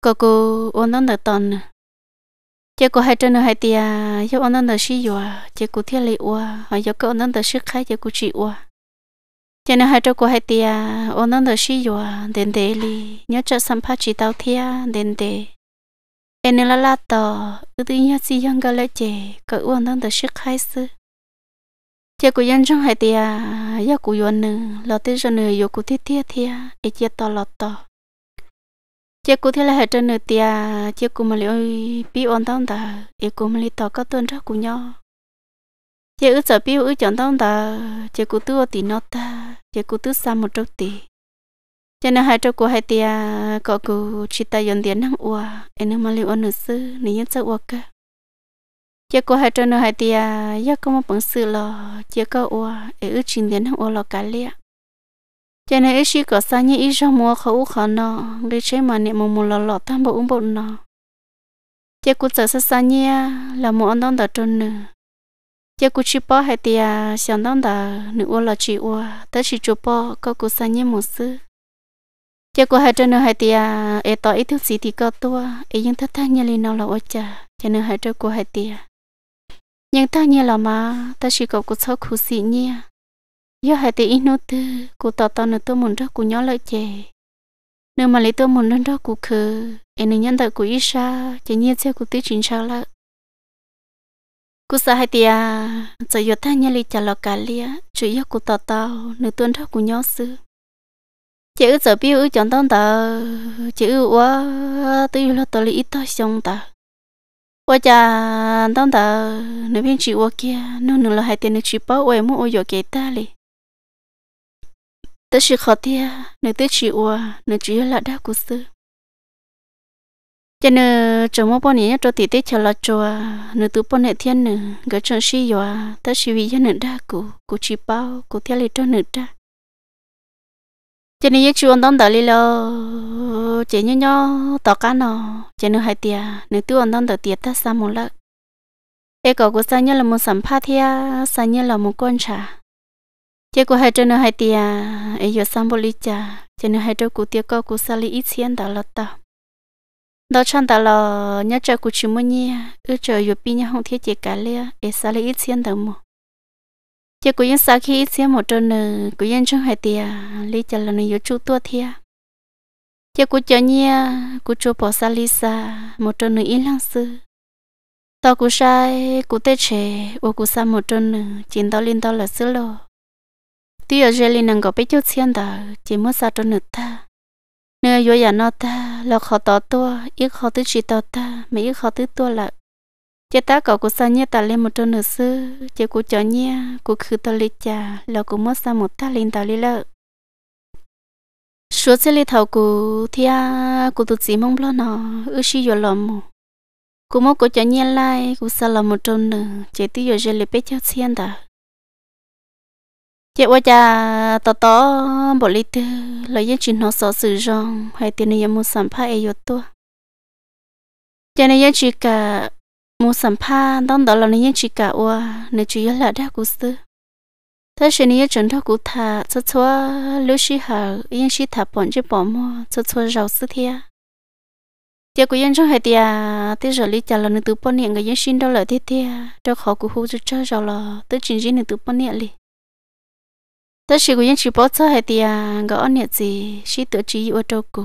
ko ku on nan da ton che ku hai ta ne hai tia yo on nan da shi yo che ku thia le wa ha yo ko on nan da shi khai che ku chi wa che ne ha ta ku hai tia on nan da shi yo den de li nyo cha sam pa chi tao thia den de em nên là la tò ưu tiên nhất si dân cái lẽ chè cái uôn thằng tới sức khai sư chè của dân trong hải tiề ya của uôn nữ lo tới cho nữ yêu của thiết thiết e thiết để chia tò lo tò chè của thiết là hải trên nữ tiề chè của mà liệu bi uôn thằng ta để của mà liệu tò các tuần ra của nhau chè ước sợ bi ước chọn thằng ta chè của tôi thì nó ta chè của tôi xa một chút tiền cho nên hai chỗ của hai tia có cụ chỉ ta dọn tiền năng ua em mà liệu anh sư nên nhớ sợ ua cả chỉ có hai chỗ nữa hai tia giờ có một bằng sư lo chỉ có ua em ước chuyện tiền năng ua lo cả liệt cho nên ít khi có sao như ít ra mua khẩu khó nọ, để chế mà niệm mồm lọ lọ tam bộ uống bộ nọ chỉ có sợ sao như là mua ăn đón đợt trôn nữa chỉ cũng chỉ bỏ hai tia 想当的女娲老几娲，但是就 bỏ 搞个三年模式。chỉ có hai chân hai tia e tỏ ý thức gì thì có tua e những thất thang nhà lên nào là ôi cha cho nên hai chân của hai tia nhưng thang nhà là mà ta chỉ có cuộc sống khổ sĩ nha do hai tia ít nô tư cô tỏ tỏ nữa tôi muốn rất cô nhỏ lợi chè nếu mà lấy tôi muốn lên đó cô khờ e nên nhân đạo của ít sa cho nhiên sẽ cô tới chính sao lại cô sợ hai tia giờ giờ thang nhà lên trả lọ cả lia chủ yếu cô tỏ tỏ nữa tôi ra cô nhỏ xưa chị giờ biểu chọn tông tờ chị quá tôi lo tôi lấy ít thôi xong tờ quá cha tông tờ nếu biết chị quá kia nếu nó là hai tiền được chị bảo quay mua ôi giờ kể ta li tới chị khó tia nếu tới chỉ quá nếu chỉ là đã cố sư cho nên trong mua bọn này cho tỷ tết cho là cho nếu tụi bọn này thiên nữa gỡ chuyện xí rồi tới chị vì cho nữa đã cố cố chỉ bảo cố theo lấy cho nữa đã chị nên yêu ăn đón đợi đi lo chị nhớ nhớ tỏ cá nọ, chị nên hai tia nếu tôi ăn đón đợi tiệt ta sao một lợ em có cô sao nhớ là một sản phát thia sao nhớ là một con trà chị cô hai cho nên hai tia em giờ sao một ly trà chị nên hai cho cô tiệt cô cô sao ly ít tiền đó là tao đó chẳng đó là nhớ cho cô chú mua nhia ư chờ vừa pin nhá không thiết chị cả lia em sao ly ít tiền đó mà chị cũng sau khi xem một trận nữa cũng yên trong hai tia lý cho là nhiều chú tua thia chị cũng cho nhia cũng cho bỏ xa lý xa một trận nữa yên lặng sư tao cũng sai cũng tê chế ô cũng xa một trận nữa chín tao liên tao là sư lô tuy ở đây liên năng có biết chút xíu đó chỉ muốn xa trận nữa ta nếu vô nhà nó ta là khó tao tua ít khó tứ chỉ tao ta mấy ít khó tứ tua là chết ta có cuộc sống nhé ta lên một trôn nữa sư chết cũng cho nhé cuộc khứ tao lấy trà là cũng mất sang một ta lên tao lấy lợ số xe lấy thầu cụ thì à cụ tụt chỉ mong lo nó ư xí giờ lò mù cụ mong cụ cho nhé lại cụ sang là một trôn nữa chết tí giờ giờ lấy bé cho xiên ta chết qua cha tao tao bỏ lấy tư lấy những chuyện nó sợ sự rong hay tiền này muốn sắm phá ai yo tua cho nên những chuyện cả mua sắm pa đón đó là nên chỉ cả ua nên chủ yếu là đa cú sư thế sẽ nên chuẩn thao cú thà cho cho lưu sĩ hà yên sĩ thà bọn chỉ bỏ mua cho cho giàu sư thia tiếc cú yên trong hai tia tiếc rồi lý trả lời nên tự bọn niệm người yên sinh đâu là thiết thia cho khó cú hú cho cho giàu là tự chính chỉ nên tự bọn niệm li thế sẽ cú yên chỉ bỏ cho hai tia gọi anh niệm gì sĩ tự chỉ yêu đâu cú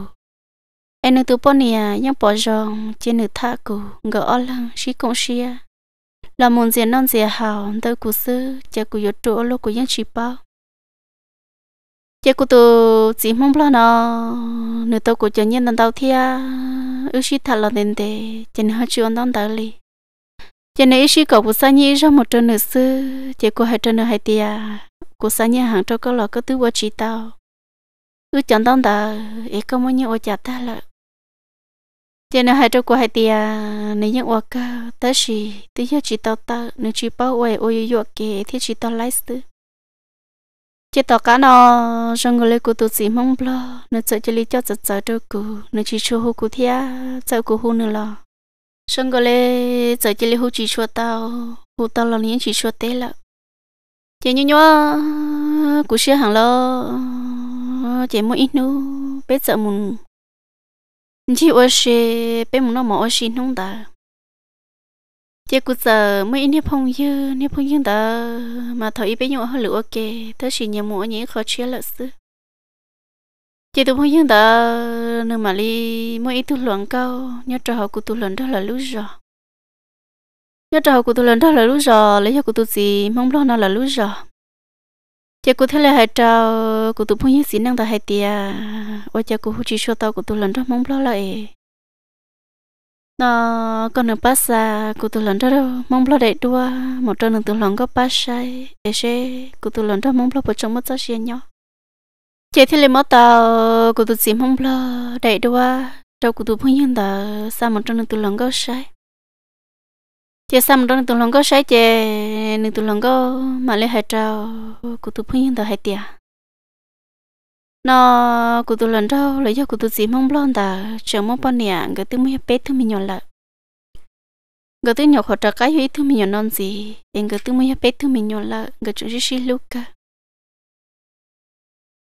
em nữ tụ bọn nè nhóc bỏ rong trên nữ thà cụ ngỡ ở lăng xí công xia là muốn diện non diện hào tới cụ sư cha cụ yếu trụ lúc cụ nhân chỉ bao cha cụ tụ chỉ mong lo nó nữ tụ cụ chân nhân đàn tàu thia ước xí thà lo đến để trên hai chữ ông đón li trên nữ xí cầu cụ sa nhi ra một trận nữ sư cha cụ hai trận nữ hai tia cụ sa nhi hàng cho có lọ có tứ quá chỉ tao ước chẳng đón đờ ấy có muốn như ô chả ta lợi giờ nó hai trâu hai tia nếu những ua cơ tới chỉ tới giờ chỉ tao tao nếu chỉ bảo vệ, ôi ôi kì thì chỉ tao lấy sư chỉ tao cá nó trong người của tụi chị mong lo nếu sợ chỉ lý cho sợ sợ trâu cụ nếu chỉ cho hú cụ thia sợ cụ hú nữa lo trong người sợ chỉ lý hú chỉ cho tao hú tao là những chỉ cho té lợ chị như nhau cụ xe hàng lo chị mua ít nu biết sợ mùng chỉ ở xe bên nó mà ở xe nông ta chỉ cứ giờ mấy nếp phong dư nếp phong dư ta mà thấy bên nhau hơi lửa kì tới chỉ nhà mua nhỉ khó chia lợi sư chỉ tụi phong dư ta nếu mà đi mấy tụi luận câu nhớ trò học của tụi luận đó là lú rồi nhớ trò học của tụi luận đó là lú rồi lấy cho của tụi gì mong lo nó là lú rồi chị cũng thấy là hai trâu của tụi phong nhân xí năng tao hai tia à. ôi chị cũng chỉ số tàu của tụi lần đó mong lo lại nó còn được bác xa của tụi lần đó mong lo đại đua một trong những tụi lần có bác sai để xe của tụi lần đó mong lo bỏ trong một giá xe nhỏ. chị thấy là mất tàu của tụi xí mong lo đại đua trâu của tụi phong nhân đó sao một trong những tụi lần có sai chị xăm đó tụi lòng có sai chị nên tụi lòng có mà lấy hai trâu của tụi phụ nhân tao hai tia nó của tụi lần trâu lấy cho của tụi gì mong blon ta chờ mong bao nè cái thứ mấy bé thứ mình nhỏ lợ cái thứ nhỏ khó trả cái huy thứ mình nhỏ non gì em cái thứ mấy bé thứ mình nhỏ lợ cái chuyện gì xí lúc cả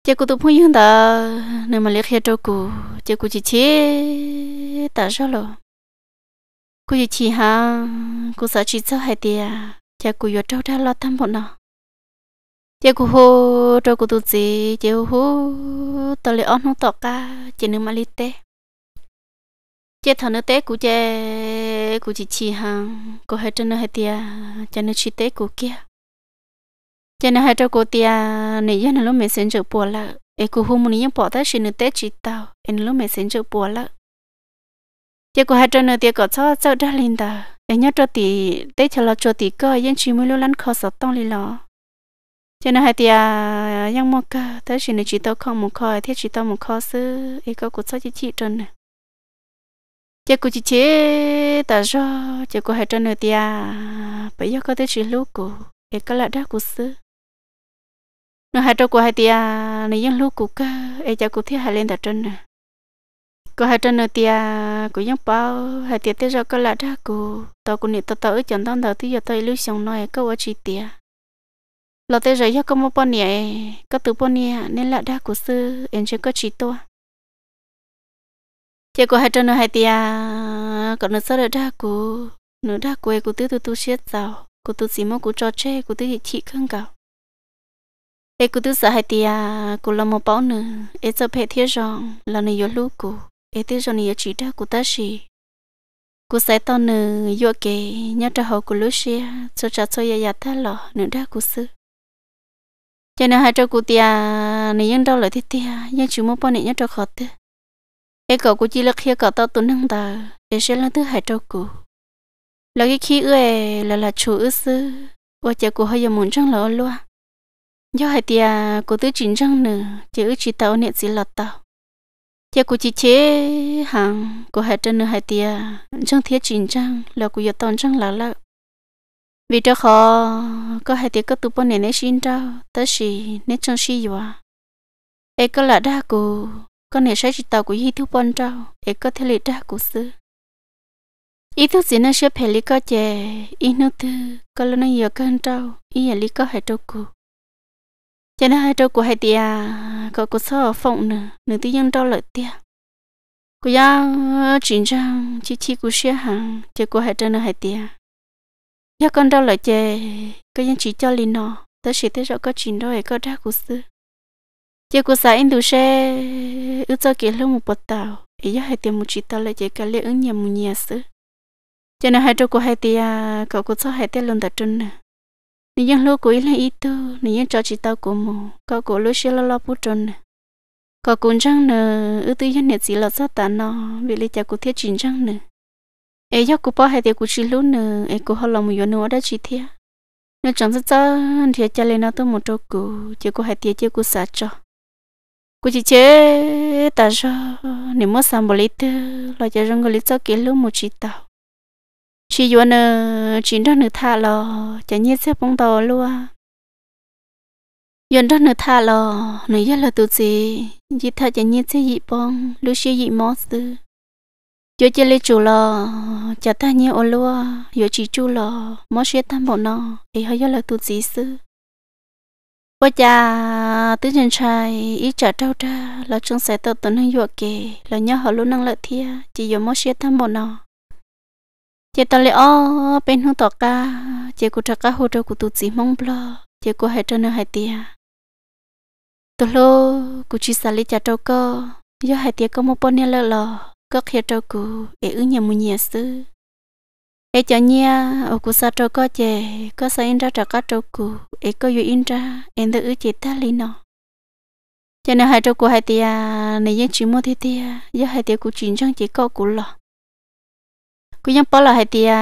chị của tụi phụ nhân ta nên mà lấy hai trâu của chị cụ chỉ chế ta sao rồi cô chỉ chỉ ha cô sợ chỉ sợ hai tiệt cha cô vừa trâu ra lo tâm bọn nó cha cô hô trâu cô tu gì cha hô tao lấy e ón không tọt cả chỉ nước mà lít tê cha thằng nó tê của cha cô chỉ chỉ ha cô hay trên nó hai tiệt cha nước chỉ tê của kia cha nó hai trâu cô tiệt này giờ nó lúc mình sinh chụp bùa là em cô hô mình những bỏ tay xin nước tê chỉ tao em lúc mình sinh chụp bùa là giờ cô hai trơn nữa giờ có cho cho ra lên đó để nhớ cho tí để cho lo cho tí cơ yên chỉ mới luôn lăn khó sợ tông lên lo cho nên hai tia yang mua cơ tới chỉ này chỉ tao không một kho thế chỉ tao một kho sư ấy có cuộc sống chỉ chị trơn này giờ cô chỉ chế ta cho giờ cô hai trơn nữa tia bây giờ có tới chỉ lúc cô ấy có lại đã cuộc sư nó hai trâu cô hai tia này yang lúc cô cơ ấy cho cô thiết hai lên ta trơn này cô hai trăm nửa tia của nhóm bao hai tia tới rồi có lại ra của tàu cũng nị tàu tàu ở chân tàu tàu tới giờ tôi lưu xong nói có ở chi tia lọ tới rồi có một bọn nhẹ có từ bọn nhẹ à, nên lại ra của sư em chưa có chi tua. chị cô hai trăm nửa hai tia còn nửa sau ra của nửa ra quê của tứ tứ tu siết giàu của tứ xí cô cho che, cô của tứ chị khăn cầu Ê cô tư sợ hai tia, cô là một bảo nữa, ê sợ phê thiết rong, là nữ yếu lũ cụ ấy tiêu cho nên chỉ ra của ta gì cú sẽ to nửa vô kề nhớ cho hậu của lúc cho cha cho ya ta lọ nửa đa cú sư cho nên hai cho cú tia này nhưng đâu lại thế tia nhưng chỉ muốn bao này nhớ cho khó thế cái cậu cú chỉ là khi cậu tao tuấn năng ta để sẽ là thứ hai cho cú là cái khi ơi là là chủ ư sư và chờ cú hơi muốn trăng lọ luôn do hai tia cú tứ chính trăng nửa chỉ chỉ tao niệm gì lọt tao giờ cô chỉ chế hàng cô hai chân nữa hai tia trong thiết chín trang là cô giờ toàn trang là là vì cho khó có hai tia có tụ bọn này nấy xin trao tất xì nấy trong xì gì à có là đa cô con này sẽ chỉ tàu của hi thiếu bọn trao ấy có thể lấy đa cô sư ý thức gì nó sẽ phải lý có chè ý nó thư có lúc nó giờ cơn trao ý là lý có hai trâu cô cho nên hai trâu của hai tia có có sơ phộng nữa nữa tí nhân trâu lợi tia cô ya ờ, chuyển trang chỉ chỉ của xe hàng chỉ của hai trâu nữa hai tia ya con trâu lợi chè có nhân chỉ cho linh nó tới sẽ tới rõ có chuyện rồi có ra của sư chỉ của xã in đủ xe ước cho kỹ lâu một bột tàu ấy ya hai tia một chỉ tao lại chỉ cả lệ ứng nhà một nhà sư cho nên hai trâu của hai tia có có sơ hai tia luôn tập trung nữa cho chỉ tao cố cố cố mồ, xe bút 你用路过一来一度，你用着急到过目，搞过路些了老不准呢。搞工厂呢，有对人呢只了啥单呢，为了家过贴紧张呢。哎呀，过包还得过去路呢，哎过好老木原呢我得去贴。nó chẳng rất rõ thì cha lên nó tôi một chỗ cụ chỉ có hai tia chỉ cụ sạch cho cố chỉ chế ta cho nếu mất sắm bồ lít lo cho rong người lít cho kỹ lúc một chỉ tao chỉ vô nơ chỉ cho nửa thà lò chả nhiên xếp bóng to luôn yon cho nửa thà lò nửa giờ là tụt gì chỉ thà chả nhiên xếp dị bông lúc xếp dị mót sư yo chơi lấy chủ lò chả ta nhiên ô luôn, yo chỉ chủ lò mót xếp tam bộ nó thì hơi giờ là tụt gì sư bây giờ tứ chân trai ít trả trâu ra là trong sẽ tự tuần năng yuộc kề là nhớ họ luôn năng lợi thia chỉ yo mót xếp tam bộ nó chị ta lấy ô bên hông tọt ca chị cô trắc cá hồ trâu của tụt chỉ mong blo chị cô hãy cho nó hãy tia tôi lô cô chỉ xả lấy cha trâu cơ do hãy tia có một bọn nhà lợ lò có khi trâu cụ để ứng nhà mua nhà sư ấy cho nha ở cụ sa trâu có chè có sa in ra trâu cá trâu cô, ấy có yêu in ra em tự ứ chị ta lấy nó cho nên hai trâu cô hai tia này dân chỉ mua thế tia do hai tia cô chuyển sang chị cô cô lọ cú nhắm bỏ là hai tia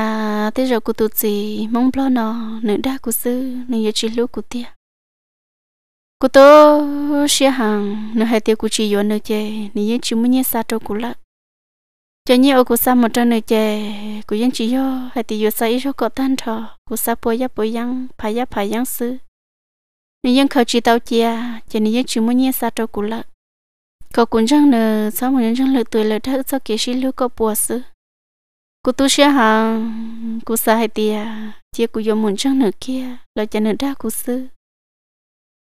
tới giờ cú tụt gì mong bỏ nó nửa đa cú sư nửa giờ chỉ lúc cú tia cú tớ xe hàng nửa hai tia cú chỉ yo nửa chè nửa giờ chỉ muốn nhé xa trâu cú lạc cho nhé ô cú xa một trâu nửa chè cú yên chỉ yo hai tia yo xa ít có tan thọ cú xa bôi ya bôi yang phải ya phải yang sư nửa giờ khởi chỉ tàu chia cho nửa giờ chỉ muốn nhé xa trâu cú lạc cậu cũng chẳng nửa sau một nhân chẳng lựa tuổi lựa thất sau kia sĩ lựa có bùa sư cô tu sĩ hà cô sa hay tia chia cô dùng muốn trăng nửa kia lo cho nửa đa cô sư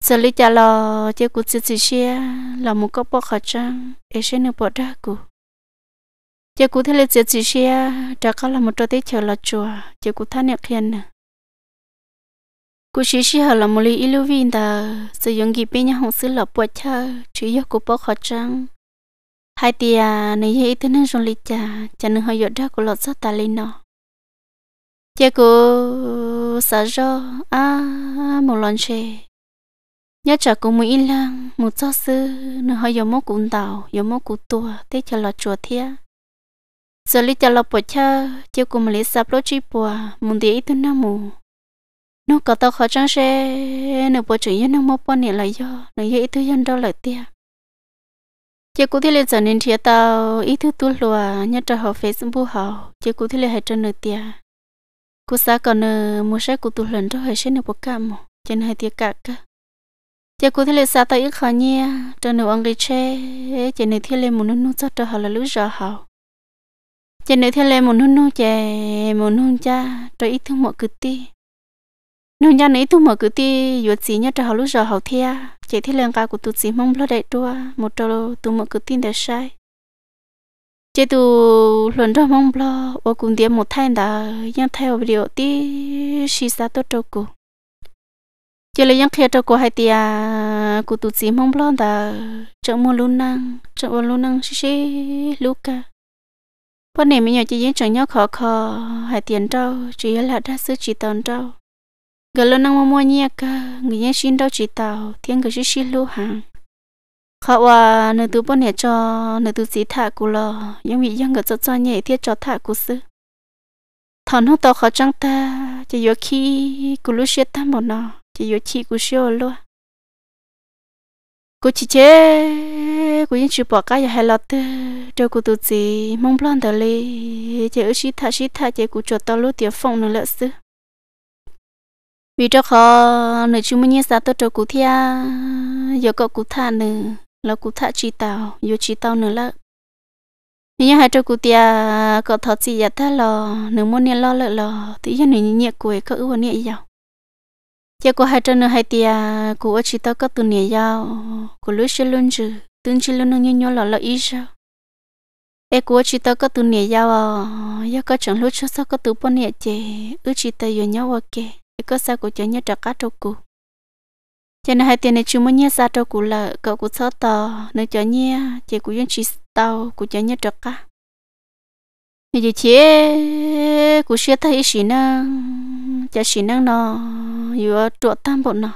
xử lý cho lo chia cô sư sư xe là một cốc bọc khả trăng để sẽ nửa bỏ đa cô chia cô thấy là chia sư xe đã có là một trò tế chờ là chùa chia cô thắt nửa khen nè cô sĩ sĩ hà là một lý ilu vin ta sử dụng gì bên nhà hồng sư là bỏ cha chỉ do cô bọc khả trăng hai tia này hay thế nên lịch cha cha nên hơi giọt ra của lọt sát ta lên nọ cha cô sợ rồi à một lần xe nhớ chợ cũng mới lang một giáo sư nên hơi giống mốc cũng tàu giống mốc cũng tua thế cho lọt chùa thia giờ lịch cho lọt bỏ cha cha cũng lấy sập lót chi bùa muốn để ít nữa mù nó có tao khó trăng xe nửa nó bỏ nhớ nó mốc bỏ nè lại do nó dễ thứ dân đâu lại tiệt chị cụ thấy là giờ nên thiệt tao ý thức tu lùa nhớ cho họ facebook họ chị cụ thấy là hệ cho nửa tiệt cụ sa còn nửa mua sách cụ tu lần cho hệ sẽ nửa bốc cam mà trên hệ tiền cả cả chị cũng thấy là sa tao ít khó nhia cho nửa ông đi che chị nửa thấy là muốn nô cho cho họ là lũ giờ họ chị nửa thấy là muốn nô nô chè muốn nô cha cho ít thương mọi cử ti nô cha nửa ít thương mọi cử ti vượt gì nhớ cho họ lũ giờ họ thea chỉ thấy lần cao của tụi chị mong lo đại đua à, một trâu tụi một cứ tin để sai chỉ tụ luận đó mong lo ở cùng điểm một thay đã nhưng thay ở điều tí xí xa tốt trâu cụ chỉ là những khía trâu cụ hai tia của tụi chị mong lo đã chọn mua luôn năng chọn mua luôn năng xí xí lúc cả bọn này mình nhờ chỉ diễn chẳng nhau khó khó hai tiền đâu chỉ là đã số chỉ tòn đâu gần lâu năng mua nhia cả người nhé xin đâu chỉ tàu thiên người chỉ xin lưu hàng họ à nửa tu bọn nhẹ cho nửa tu chỉ thả cù lò nhưng bị dân người cho cho nhẹ thiết cho thả cù sư thằng nó tao khó chăng ta chỉ yêu khi cù lúc xếp tam bọn nó chỉ yêu chi cù xíu luôn cú chị chế cú những chữ bỏ cái hay lọt tư cho cô tu chỉ mong plan tới li chỉ e ước xí thả xí thả chỉ cô cho tao lúc tiệp phong nữa lợt sư vì cho khó nửa chúng mình sao tôi cho cụ thia giờ có cụ tha nửa là cụ tha chỉ tàu giờ chỉ tàu nửa lợ nhưng hai cho cụ thia có thật gì vậy ta lò nửa muốn nè lo lợ lò thì giờ nửa nhẹ cuối có ưu nhẹ giàu giờ có hai cho nửa hai tia cụ ở chỉ tàu có từ nhẹ giàu cụ lối xe luôn chứ tuần chỉ luôn nhẹ nhó lò lợ ý sao e của chị ta có từ nhẹ giàu giờ có chẳng lúc cho sao có từ bốn nhẹ chè ước chị ta vừa nhau ok cơ sao của chơi nhớ trò cá trâu cụ cho nên hai tiền này chú muốn nhớ sao trâu cụ là cậu cụ sáu tò nơi chơi nhớ chơi cụ dân chỉ tàu của chơi nhớ trò cá như vậy chế cụ xe thấy xí năng chả xí năng nó vừa trụ tam bộ nó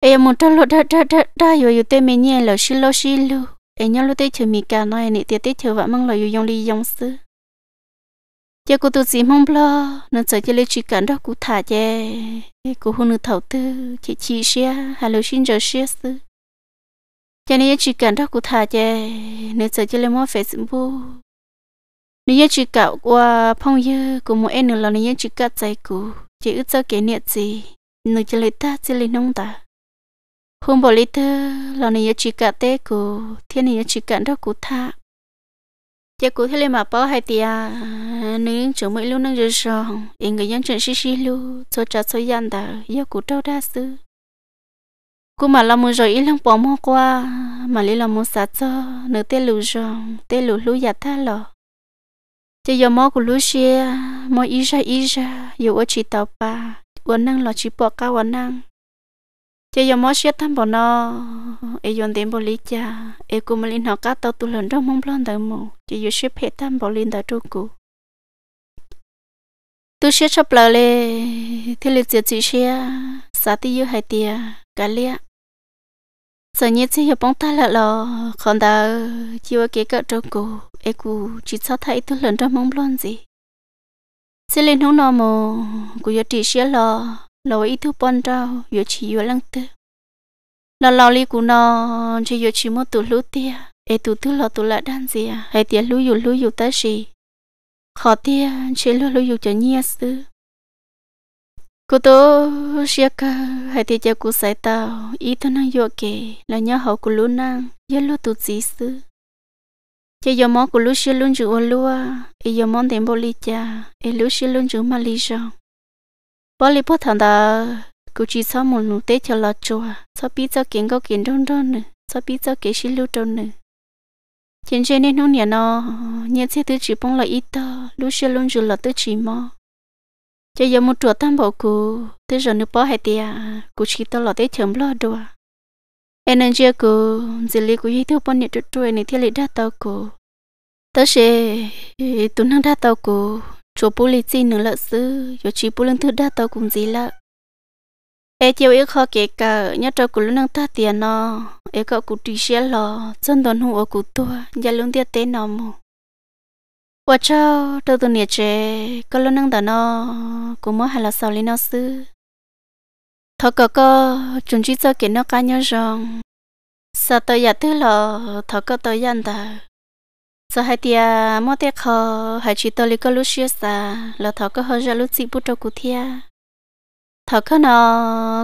em muốn trâu lô đa đa đa đa vừa vừa tên mình nhẹ là xí lô xí lô em nhớ lô tê chờ mì cả nói này tê tê chờ vợ mang lời dùng đi dùng sư giờ cô tôi gì mong lo nó sợ cho lấy chỉ cần đó cô thả chè cô hôn được thầu tư chị chị xe hello xin chào xia sư cho nên chỉ cần đó cô thả chè nó sợ cho lấy mua facebook nếu như chỉ cạo qua phong dư của một em nữa là nếu như chuyện cắt dây cũ chỉ ước cho kỷ niệm gì nó chỉ lấy ta chỉ lấy nông ta hôm bỏ lấy tư là nếu như chuyện cắt tê cũ thiên nếu như chỉ cảnh đó cô thả giờ cụ thế lên mà bảo hai tiệt, nữ chỗ mỗi lúc năng rồi sòng em người dân chuyện xí xí lu cho cha cho dân ta giờ cụ trâu đa sư cụ mà làm một rồi ít lăng bỏ mua qua mà lấy làm một sát cho nửa tê lưu sòng tê lù lưu giặt thay lọ giờ giờ mò cụ lưu xe, mò ít ra ít ra giờ ở chỉ tàu ba, quần năng là chỉ bỏ cả quần năng chị giờ mới xét thăm bọn nó ai dọn tiền bọn lý cha ai cũng mới lên học cá tàu tu lần đó mong lo đợi mù chị giờ xét hết thăm bọn lên đợi trâu cụ tu xét chấp lời lê thì lịch diệt chị xe xã tí yêu hai tia cả lia sợ nhiên chị hiệp bóng ta là lò còn đợi chị ở kế cỡ trâu cụ ai cụ chỉ sao thấy tu lần trong mong lo gì xin lên hướng nó mù cụ giờ chị xe lo lâu ít thu bón ra yếu chỉ yếu lăng tư nó lâu li của nó chỉ yếu chỉ một tủ lú tia ấy e tủ thứ lo tủ lại đan gì à ấy e tia lú yếu lú yếu tới gì khó tia chỉ lú lú yếu cho nhia sư cô tố xia ca hay thì cho cô sai tao ý thân năng yếu kê là nhớ hậu của lú năng yếu lú tủ gì sư chỉ giờ món của lú xia luôn chữ ô lúa ý giờ món tiền bồ li cha ý lú xia luôn chữ mà li rong bỏ lì bỏ thằng ta cứ chỉ sao một nụ tế cho lọt chùa sao biết cho kiến có kiến đông đông nữa sao biết cho kế xí lưu đông nữa trên trên nên hôm nay nó nhận xét từ chỉ bông là ít đó lúc xưa luôn dù là từ chỉ mà? chỉ giờ một chuột tam bảo cụ từ giờ nước bỏ hai tia cứ chỉ tao lọt tế chấm lo đồ em anh chưa cụ giờ lì cụ hay thiếu bông nhiệt chuột chuột này thì lì đã tao cụ tớ sẽ tụi năng đã tao cụ chỗ bù lì chi nữa lợ sư giờ chỉ bù lần thứ đa tao cũng gì lợ ê chiều yêu khó kể cả nhớ cho cụ lúc năng ta tiền nó ê cậu cụ tùy xe lò chân toàn hùng ở cụ tua giờ luôn tiết tế nó mù và cho tôi tuần nhiệt chế có lúc năng ta nó cũng mới hay là sau lên nó sư thọ cờ cơ chúng chỉ cho kiến nó cá nhau rằng sao tôi giả thứ lò thọ cơ tôi dặn ta so hai tia mo te kho hai chi to li ko lu shi sa lo tho ko ho ja lu chi bu to ku thia tho ko no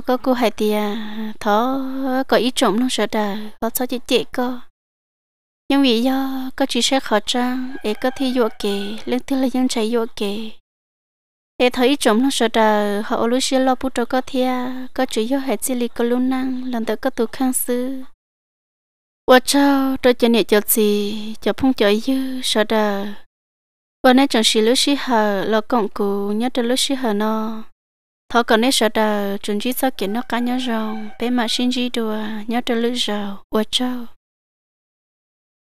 ko ku hai tia tho có ý trộm nó sợ đà có sao chị chị cơ nhưng vì do có chỉ sẽ khó trang để e có thi dụ kề lên thứ là dân chạy dụ kề để e thấy trộm nó sợ đà họ lu shi lo bu to có thia có chỉ do hai chi li ko lu năng lần tới có tu khang sư ว่าเจ้าตัวจะเนี่ยจะสิจะพุ่งจะยื้อสดาวันนี้จังสิลุชิหาเรากงกูเนี่ยจะลุชิหาเนาะทอก่อนนี้สดาจนจีสักเก็บนอกกันเนี่ยรองเป็นมาชินจีดัวเนี่ยจะลุจาวว่าเจ้า